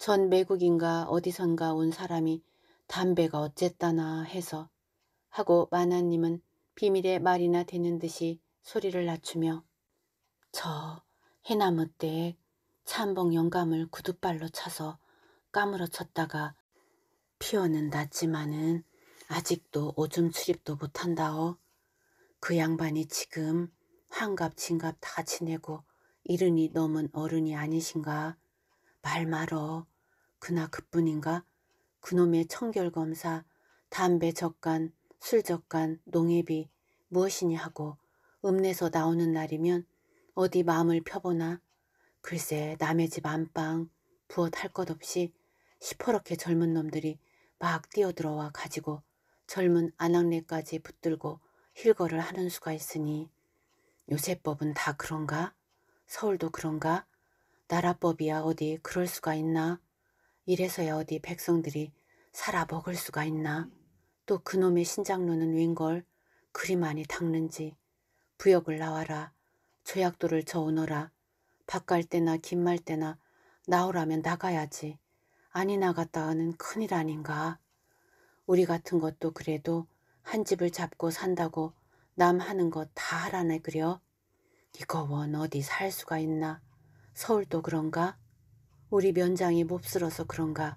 전 외국인가 어디선가 온 사람이 담배가 어쨌다나 해서 하고 마나님은 비밀의 말이나 되는 듯이 소리를 낮추며 저해나무 때에 찬봉 영감을 구두발로 차서 까물어쳤다가 피어는 낫지만은 아직도 오줌 출입도 못한다오. 그 양반이 지금 환갑 진갑 다 지내고 이른이 넘은 어른이 아니신가. 말 말어. 그나 그뿐인가 그놈의 청결검사, 담배 적간, 술 적간, 농협이무엇이냐 하고 읍내서 나오는 날이면 어디 마음을 펴보나 글쎄 남의 집 안방 부엌 할것 없이 시퍼렇게 젊은 놈들이 막 뛰어들어와 가지고 젊은 아낙네까지 붙들고 힐거를 하는 수가 있으니 요새법은 다 그런가? 서울도 그런가? 나라법이야 어디 그럴 수가 있나? 이래서야 어디 백성들이 살아 먹을 수가 있나. 또 그놈의 신장로는 웬걸 그리 많이 닦는지 부역을 나와라. 조약도를 저어너라. 밥갈 때나 긴 말 때나 나오라면 나가야지. 아니 나갔다하는 큰일 아닌가. 우리 같은 것도 그래도 한 집을 잡고 산다고 남 하는 것 다 하라네 그려. 이거 원 어디 살 수가 있나. 서울도 그런가? 우리 면장이 몹쓸어서 그런가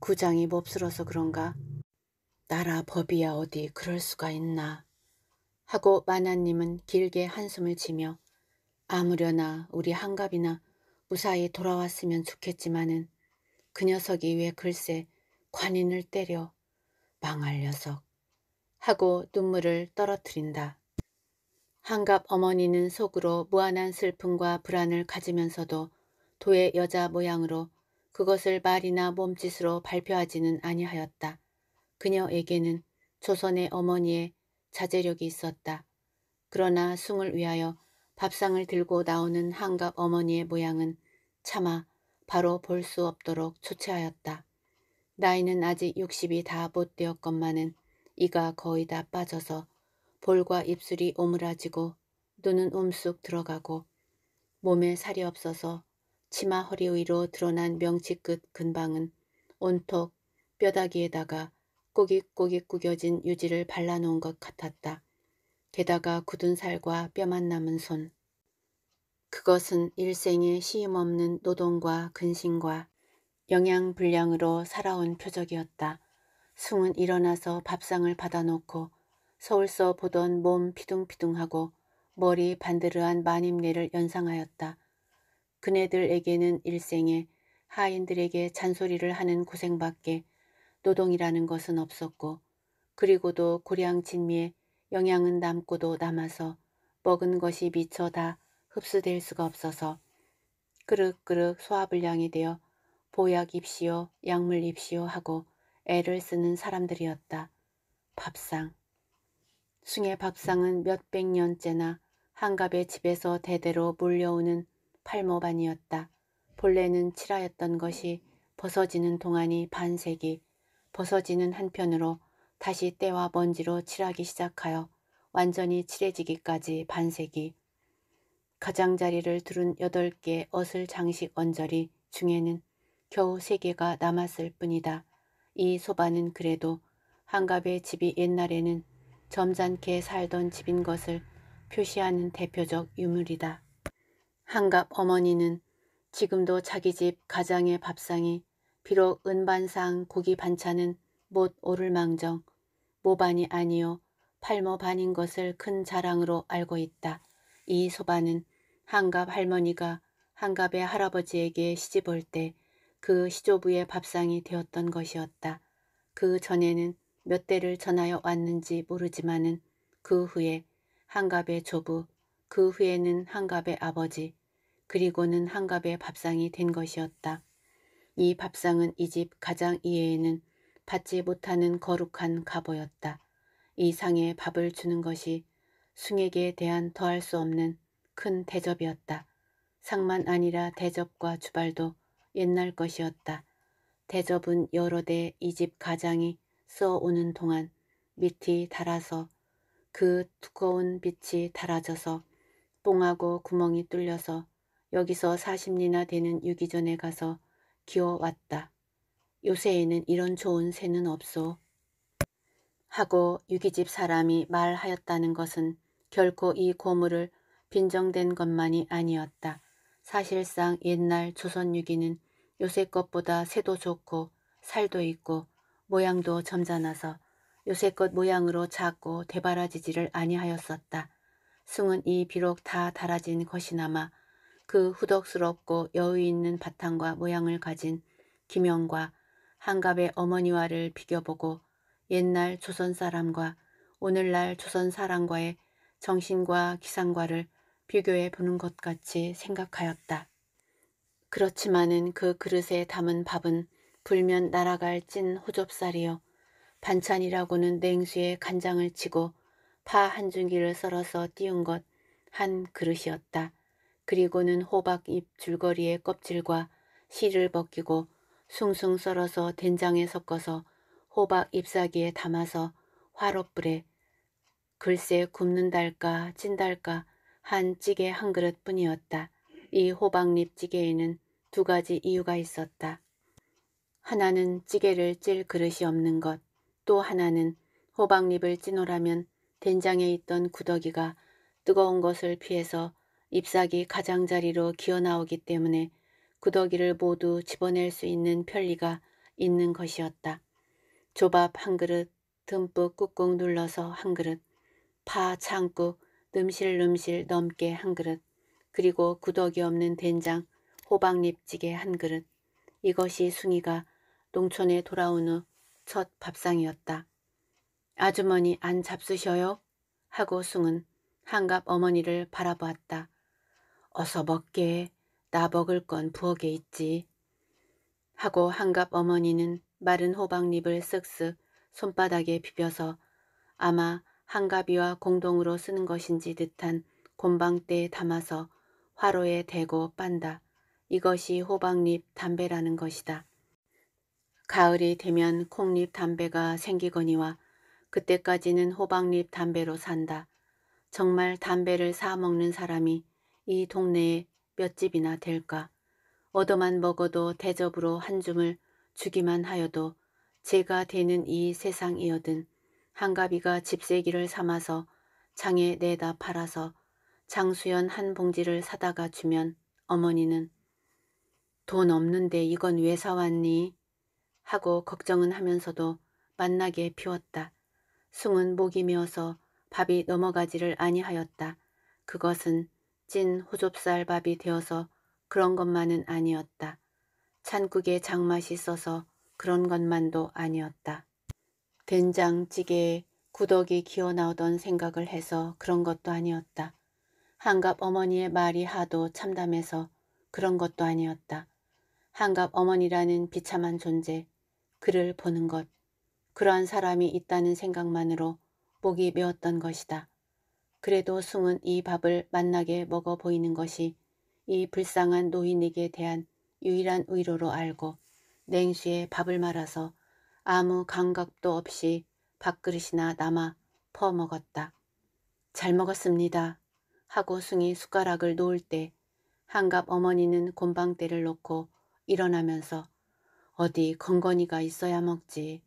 구장이 몹쓸어서 그런가 나라 법이야 어디 그럴 수가 있나 하고 마나님은 길게 한숨을 지며 아무려나 우리 한갑이나 무사히 돌아왔으면 좋겠지만은 그 녀석이 왜 글쎄 관인을 때려 망할 녀석 하고 눈물을 떨어뜨린다. 한갑 어머니는 속으로 무한한 슬픔과 불안을 가지면서도 도의 여자 모양으로 그것을 말이나 몸짓으로 발표하지는 아니하였다. 그녀에게는 조선의 어머니의 자제력이 있었다. 그러나 숭을 위하여 밥상을 들고 나오는 한갑 어머니의 모양은 차마 바로 볼 수 없도록 초췌하였다. 나이는 아직 60이 다 못 되었건만은 이가 거의 다 빠져서 볼과 입술이 오므라지고 눈은 움쑥 들어가고 몸에 살이 없어서 치마 허리 위로 드러난 명치 끝 근방은 온톡 뼈다귀에다가 꼬깃꼬깃 구겨진 유지를 발라놓은 것 같았다. 게다가 굳은 살과 뼈만 남은 손. 그것은 일생에 시임없는 노동과 근신과 영양불량으로 살아온 표적이었다. 숭은 일어나서 밥상을 받아놓고 서울서 보던 몸 피둥피둥하고 머리 반드르한 만입내를 연상하였다. 그네들에게는 일생에 하인들에게 잔소리를 하는 고생밖에 노동이라는 것은 없었고 그리고도 고량 진미에 영양은 남고도 남아서 먹은 것이 미쳐다 흡수될 수가 없어서 그릇그릇 소화불량이 되어 보약 입시오 약물 입시오 하고 애를 쓰는 사람들이었다. 밥상 숭의 밥상은 몇백 년째나 한갑의 집에서 대대로 몰려오는 팔모반이었다. 본래는 칠하였던 것이 벗어지는 동안이 반세기, 벗어지는 한편으로 다시 때와 먼지로 칠하기 시작하여 완전히 칠해지기까지 반세기. 가장자리를 두른 여덟 개의 어슬 장식 언저리 중에는 겨우 세 개가 남았을 뿐이다. 이 소반은 그래도 한갑의 집이 옛날에는 점잖게 살던 집인 것을 표시하는 대표적 유물이다. 한갑 어머니는 지금도 자기 집 가장의 밥상이 비록 은반상 고기 반찬은 못 오를 망정 모반이 아니요 팔모 반인 것을 큰 자랑으로 알고 있다. 이 소반은 한갑 할머니가 한갑의 할아버지에게 시집 올때 그 시조부의 밥상이 되었던 것이었다. 그 전에는 몇 대를 전하여 왔는지 모르지만은 그 후에 한갑의 조부 그 후에는 한갑의 아버지 그리고는 한갑의 밥상이 된 것이었다. 이 밥상은 이 집 가장 이해에는 받지 못하는 거룩한 가보였다. 이 상에 밥을 주는 것이 숭에게 대한 더할 수 없는 큰 대접이었다. 상만 아니라 대접과 주발도 옛날 것이었다. 대접은 여러 대 이 집 가장이 써오는 동안 밑이 달아서 그 두꺼운 빛이 달아져서 뽕하고 구멍이 뚫려서 여기서 40리나 되는 유기전에 가서 기어왔다. 요새에는 이런 좋은 새는 없소. 하고 유기집 사람이 말하였다는 것은 결코 이 고물을 빈정된 것만이 아니었다. 사실상 옛날 조선 유기는 요새 것보다 새도 좋고 살도 있고 모양도 점잖아서 요새 것 모양으로 작고 대바라지지를 아니하였었다. 승은 이 비록 다 닳아진 것이나마 그 후덕스럽고 여유 있는 바탕과 모양을 가진 김영과 한갑의 어머니와를 비교보고 옛날 조선 사람과 오늘날 조선 사람과의 정신과 기상과를 비교해 보는 것 같이 생각하였다. 그렇지만은 그 그릇에 담은 밥은 불면 날아갈 찐 호접살이요. 반찬이라고는 냉수에 간장을 치고 파한 줄기를 썰어서 띄운 것 한 그릇이었다. 그리고는 호박 잎 줄거리의 껍질과 실을 벗기고 숭숭 썰어서 된장에 섞어서 호박 잎사귀에 담아서 화롯불에 글쎄 굽는달까 찐달까 한 찌개 한 그릇뿐이었다. 이 호박잎 찌개에는 두 가지 이유가 있었다. 하나는 찌개를 찔 그릇이 없는 것, 또 하나는 호박잎을 찌노라면 된장에 있던 구더기가 뜨거운 것을 피해서 잎사귀 가장자리로 기어나오기 때문에 구더기를 모두 집어낼 수 있는 편리가 있는 것이었다. 조밥 한 그릇 듬뿍 꾹꾹 눌러서 한 그릇 파 창국 늠실늠실 넘게 한 그릇 그리고 구더기 없는 된장 호박잎찌개 한 그릇 이것이 숭이가 농촌에 돌아온 후 첫 밥상이었다. 아주머니 안 잡수셔요? 하고 숭은 한갑 어머니를 바라보았다. 어서 먹게. 나 먹을 건 부엌에 있지. 하고 한갑 어머니는 마른 호박잎을 쓱쓱 손바닥에 비벼서 아마 한갑이와 공동으로 쓰는 것인지 듯한 곰방대에 담아서 화로에 대고 빤다. 이것이 호박잎 담배라는 것이다. 가을이 되면 콩잎 담배가 생기거니와 그때까지는 호박잎 담배로 산다. 정말 담배를 사 먹는 사람이 이 동네에 몇 집이나 될까. 얻어만 먹어도 대접으로 한 줌을 주기만 하여도 제가 되는 이 세상이어든 한가비가 집세기를 삼아서 장에 내다 팔아서 장수연 한 봉지를 사다가 주면 어머니는 돈 없는데 이건 왜 사왔니? 하고 걱정은 하면서도 만나게 피웠다. 숭은 목이 메서 밥이 넘어가지를 아니하였다. 그것은 찐호접살 밥이 되어서 그런 것만은 아니었다. 찬국에 장맛이 써서 그런 것만도 아니었다. 된장찌개에 구덕이 기어나오던 생각을 해서 그런 것도 아니었다. 한갑 어머니의 말이 하도 참담해서 그런 것도 아니었다. 한갑 어머니라는 비참한 존재, 그를 보는 것, 그러한 사람이 있다는 생각만으로 목이 메웠던 것이다. 그래도 숭은 이 밥을 맛나게 먹어 보이는 것이 이 불쌍한 노인에게 대한 유일한 의로로 알고 냉수에 밥을 말아서 아무 감각도 없이 밥그릇이나 남아 퍼먹었다. 잘 먹었습니다. 하고 숭이 숟가락을 놓을 때 한갑 어머니는 곤방대를 놓고 일어나면서 어디 건건이가 있어야 먹지.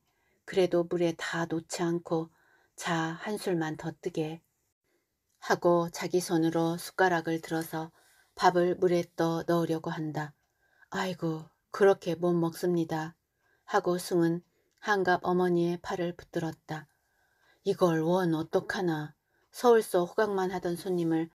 그래도 물에 다 놓지 않고 자 한술만 더 뜨게 하고 자기 손으로 숟가락을 들어서 밥을 물에 떠 넣으려고 한다. 아이고 그렇게 못 먹습니다. 하고 숭은 한갑 어머니의 팔을 붙들었다. 이걸 원 어떡하나. 서울서 호강만 하던 손님을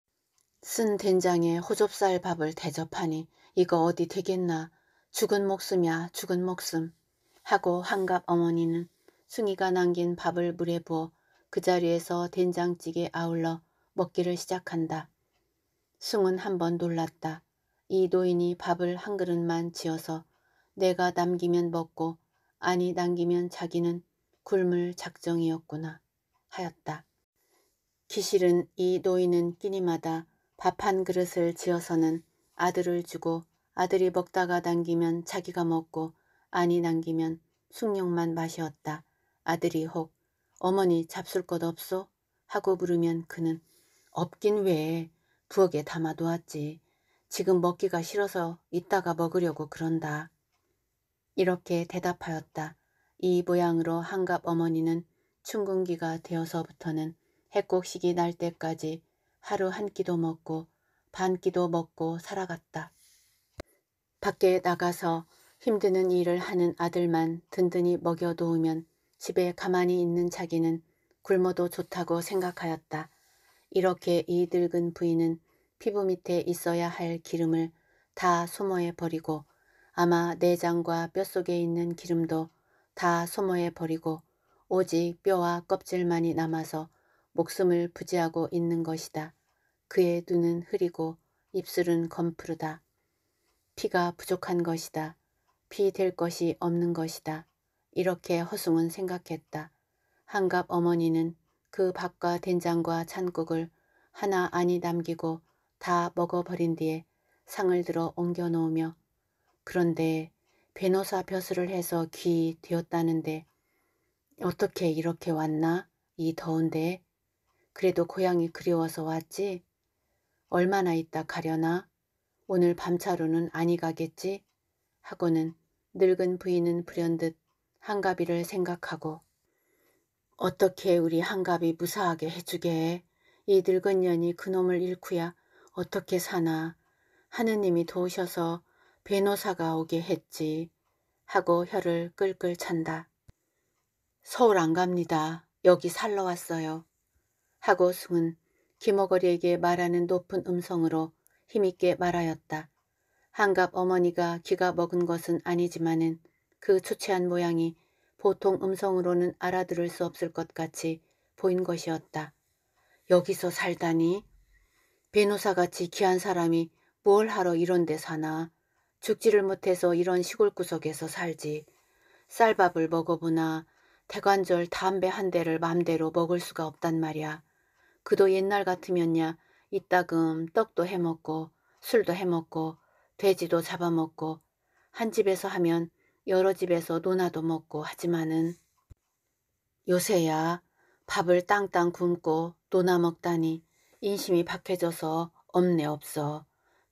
쓴 된장에 호접살 밥을 대접하니 이거 어디 되겠나. 죽은 목숨이야 죽은 목숨. 하고 한갑 어머니는 숭이가 남긴 밥을 물에 부어 그 자리에서 된장찌개 아울러 먹기를 시작한다. 숭은 한번 놀랐다. 이 노인이 밥을 한 그릇만 지어서 내가 남기면 먹고 아니 남기면 자기는 굶을 작정이었구나 하였다. 기실은 이 노인은 끼니마다 밥 한 그릇을 지어서는 아들을 주고 아들이 먹다가 남기면 자기가 먹고 아니 남기면 숭늉만 마시었다. 아들이 혹 어머니 잡술 것 없소? 하고 부르면 그는 없긴 왜 부엌에 담아놓았지. 지금 먹기가 싫어서 이따가 먹으려고 그런다. 이렇게 대답하였다. 이 모양으로 한갑 어머니는 춘궁기가 되어서부터는 해곡식이 날 때까지 하루 한 끼도 먹고 반 끼도 먹고 살아갔다. 밖에 나가서 힘드는 일을 하는 아들만 든든히 먹여놓으면 집에 가만히 있는 자기는 굶어도 좋다고 생각하였다. 이렇게 이 늙은 부인은 피부 밑에 있어야 할 기름을 다 소모해 버리고 아마 내장과 뼛속에 있는 기름도 다 소모해 버리고 오직 뼈와 껍질만이 남아서 목숨을 부지하고 있는 것이다. 그의 눈은 흐리고 입술은 검푸르다. 피가 부족한 것이다. 피 될 것이 없는 것이다. 이렇게 허숭은 생각했다. 한갑 어머니는 그 밥과 된장과 찬국을 하나 안이 남기고 다 먹어버린 뒤에 상을 들어 옮겨놓으며 그런데 변호사 벼슬을 해서 귀 되었다는데 어떻게 이렇게 왔나? 이 더운데? 그래도 고향이 그리워서 왔지? 얼마나 있다 가려나? 오늘 밤차로는 아니 가겠지? 하고는 늙은 부인은 불현듯 한가비를 생각하고 어떻게 우리 한갑이 무사하게 해주게 이 늙은 년이 그놈을 잃고야 어떻게 사나. 하느님이 도우셔서 배노사가 오게 했지. 하고 혀를 끌끌 찬다. 서울 안 갑니다. 여기 살러 왔어요. 하고 숭은 김어거리에게 말하는 높은 음성으로 힘있게 말하였다. 한갑 어머니가 기가 먹은 것은 아니지만은 그 초췌한 모양이 보통 음성으로는 알아들을 수 없을 것 같이 보인 것이었다. 여기서 살다니? 변호사같이 귀한 사람이 뭘 하러 이런 데 사나? 죽지를 못해서 이런 시골 구석에서 살지. 쌀밥을 먹어보나 대관절 담배 한 대를 맘대로 먹을 수가 없단 말이야. 그도 옛날 같으면야 이따금 떡도 해먹고 술도 해먹고 돼지도 잡아먹고 한 집에서 하면 여러 집에서 노나도 먹고 하지만은 요새야 밥을 땅땅 굶고 노나 먹다니 인심이 박해져서 없네 없어.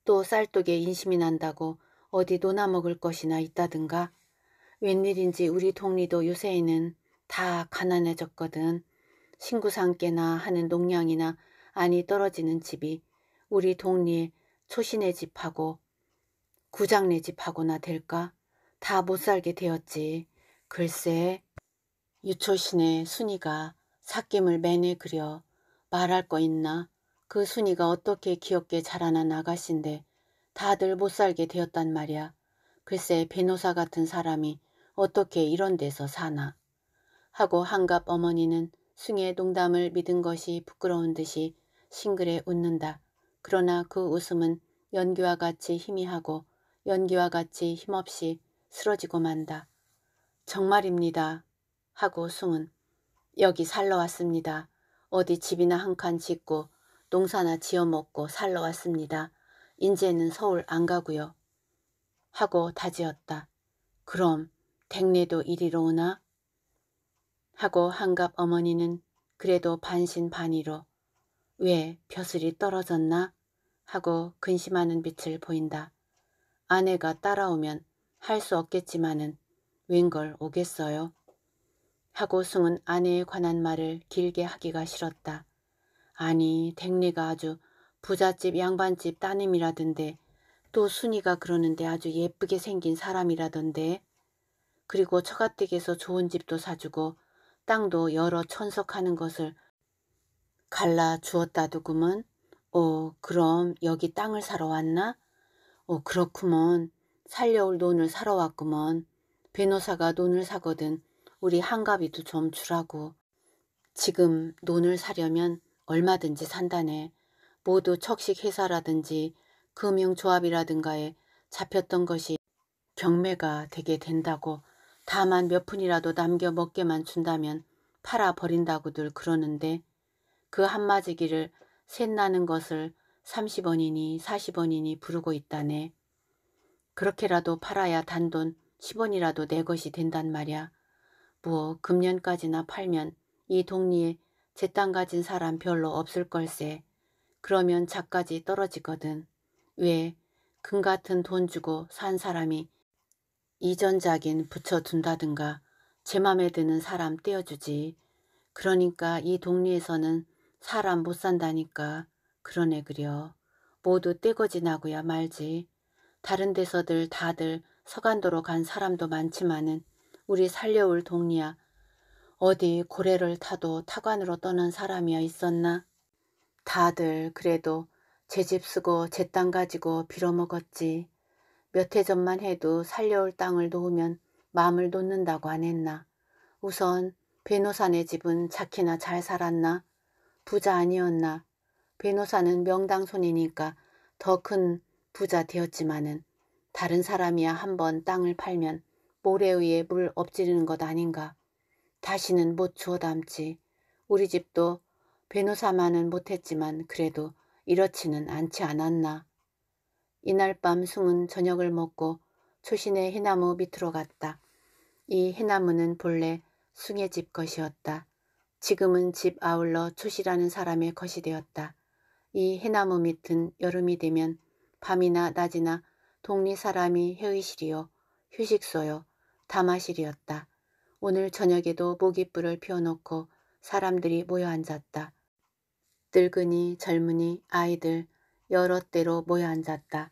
또 쌀독에 인심이 난다고 어디 노나 먹을 것이나 있다든가. 웬일인지 우리 동리도 요새에는 다 가난해졌거든. 신구상께나 하는 농량이나 안이 떨어지는 집이 우리 동리 초신의 집하고 구장네 집하고나 될까? 다 못살게 되었지. 글쎄 유초신의 순이가 삭김을 매내 그려 말할 거 있나? 그 순이가 어떻게 귀엽게 자라난 아가씨인데 다들 못살게 되었단 말이야. 글쎄 변호사 같은 사람이 어떻게 이런 데서 사나. 하고 한갑 어머니는 숭의 농담을 믿은 것이 부끄러운 듯이 싱글에 웃는다. 그러나 그 웃음은 연기와 같이 희미하고 연기와 같이 힘없이 쓰러지고 만다. 정말입니다. 하고 숨은 여기 살러 왔습니다. 어디 집이나 한 칸 짓고 농사나 지어먹고 살러 왔습니다. 인제는 서울 안 가고요. 하고 다지었다. 그럼 댁내도 이리로 오나? 하고 한갑 어머니는 그래도 반신반의로 왜 벼슬이 떨어졌나? 하고 근심하는 빛을 보인다. 아내가 따라오면 할수 없겠지만은 웬걸 오겠어요. 하고 승은 아내에 관한 말을 길게 하기가 싫었다. 아니 댕리가 아주 부잣집 양반집 따님이라던데 또 순이가 그러는데 아주 예쁘게 생긴 사람이라던데 그리고 처가댁에서 좋은 집도 사주고 땅도 여러 천석하는 것을 갈라 주었다더구먼. 오 어, 그럼 여기 땅을 사러 왔나? 오 어, 그렇구먼. 살려올 돈을 사러 왔구먼. 변호사가 돈을 사거든 우리 한갑이도 좀 주라고. 지금 돈을 사려면 얼마든지 산다네. 모두 척식회사라든지 금융조합이라든가에 잡혔던 것이 경매가 되게 된다고 다만 몇 푼이라도 남겨 먹게만 준다면 팔아버린다고들 그러는데 그 한마지기를 셋나는 것을 30원이니 40원이니 부르고 있다네. 그렇게라도 팔아야 단돈 10원이라도 내 것이 된단 말이야. 뭐 금년까지나 팔면 이 동리에 제 땅 가진 사람 별로 없을 걸세. 그러면 자까지 떨어지거든. 왜 금 같은 돈 주고 산 사람이 이전작인 붙여둔다든가 제 맘에 드는 사람 떼어주지. 그러니까 이 동리에서는 사람 못 산다니까 그러네 그려. 모두 떼거지 나고야 말지. 다른 데서들 다들 서간도로 간 사람도 많지만은 우리 살려올 동리야. 어디 고래를 타도 타관으로 떠난 사람이야 있었나? 다들 그래도 제 집 쓰고 제 땅 가지고 빌어먹었지. 몇 해 전만 해도 살려올 땅을 놓으면 마음을 놓는다고 안 했나. 우선 배노산의 집은 자키나 잘 살았나? 부자 아니었나? 배노산은 명당손이니까 더큰 부자 되었지만은 다른 사람이야 한 번 땅을 팔면 모래 위에 물 엎지르는 것 아닌가. 다시는 못 주워 담지. 우리 집도 변호사만은 못했지만 그래도 이렇지는 않지 않았나. 이날 밤 숭은 저녁을 먹고 초신의 해나무 밑으로 갔다. 이 해나무는 본래 숭의 집 것이었다. 지금은 집 아울러 초시라는 사람의 것이 되었다. 이 해나무 밑은 여름이 되면 밤이나 낮이나 동리 사람이 회의실이요 휴식소요 다마실이었다. 오늘 저녁에도 모깃불을 피워놓고 사람들이 모여 앉았다. 늙은이 젊은이 아이들 여러 대로 모여 앉았다.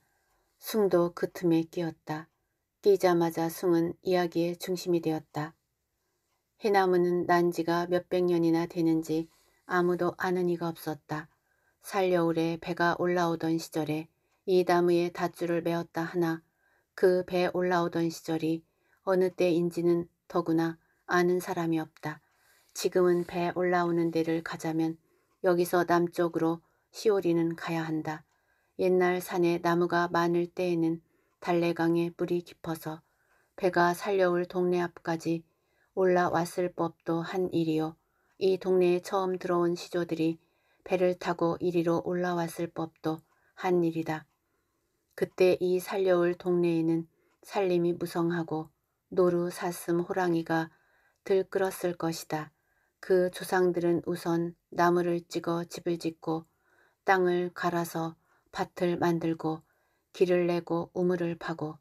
숭도 그 틈에 끼었다. 끼자마자 숭은 이야기의 중심이 되었다. 해나무는 난지가 몇 백 년이나 되는지 아무도 아는 이가 없었다. 살려울에 배가 올라오던 시절에 이 나무에 닷줄을 메었다 하나 그 배 올라오던 시절이 어느 때인지는 더구나 아는 사람이 없다. 지금은 배 올라오는 데를 가자면 여기서 남쪽으로 시오리는 가야 한다. 옛날 산에 나무가 많을 때에는 달래강에 물이 깊어서 배가 살려올 동네 앞까지 올라왔을 법도 한 일이요. 이 동네에 처음 들어온 시조들이 배를 타고 이리로 올라왔을 법도 한 일이다. 그때 이 살려올 동네에는 살림이 무성하고 노루 사슴 호랑이가 들끓었을 것이다. 그 조상들은 우선 나무를 찍어 집을 짓고 땅을 갈아서 밭을 만들고 길을 내고 우물을 파고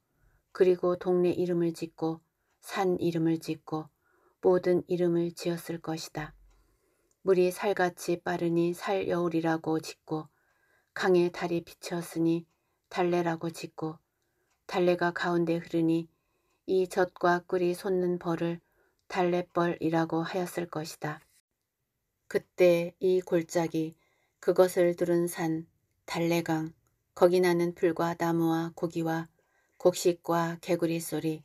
그리고 동네 이름을 짓고 산 이름을 짓고 모든 이름을 지었을 것이다. 물이 살같이 빠르니 살여울이라고 짓고 강에 달이 비쳤으니 달래라고 짓고 달래가 가운데 흐르니 이 젖과 꿀이 솟는 벌을 달래벌이라고 하였을 것이다. 그때 이 골짜기 그것을 두른 산 달래강 거기 나는 풀과 나무와 고기와 곡식과 개구리 소리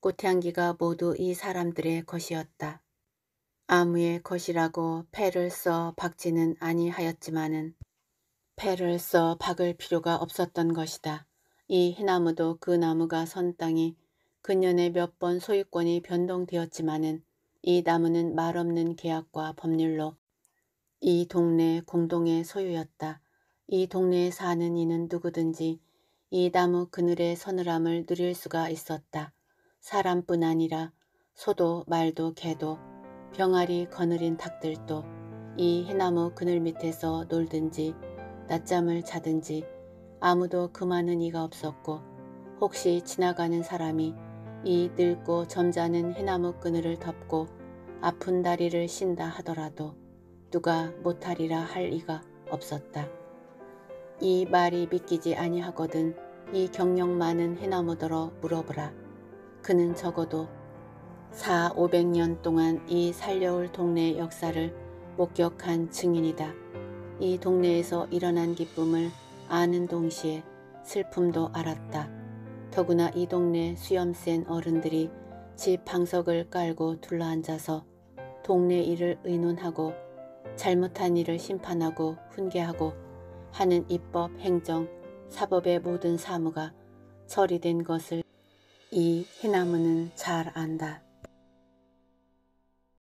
꽃향기가 모두 이 사람들의 것이었다. 아무의 것이라고 패를 써 박지는 아니하였지만은 패를 써 박을 필요가 없었던 것이다. 이 해나무도 그 나무가 선 땅이 근년에 몇 번 소유권이 변동되었지만은 이 나무는 말없는 계약과 법률로 이 동네 공동의 소유였다. 이 동네에 사는 이는 누구든지 이 나무 그늘의 서늘함을 누릴 수가 있었다. 사람뿐 아니라 소도 말도 개도 병아리 거느린 닭들도 이 해나무 그늘 밑에서 놀든지 낮잠을 자든지 아무도 금하는 이가 없었고 혹시 지나가는 사람이 이 늙고 점잖은 해나무 그늘을 덮고 아픈 다리를 신다 하더라도 누가 못하리라 할 이가 없었다. 이 말이 믿기지 아니하거든 이 경력 많은 해나무더러 물어보라. 그는 적어도 4, 500년 동안 이 살려올 동네 역사를 목격한 증인이다. 이 동네에서 일어난 기쁨을 아는 동시에 슬픔도 알았다. 더구나 이 동네 수염 센 어른들이 집 방석을 깔고 둘러앉아서 동네 일을 의논하고 잘못한 일을 심판하고 훈계하고 하는 입법, 행정, 사법의 모든 사무가 처리된 것을 이 해나무는 잘 안다.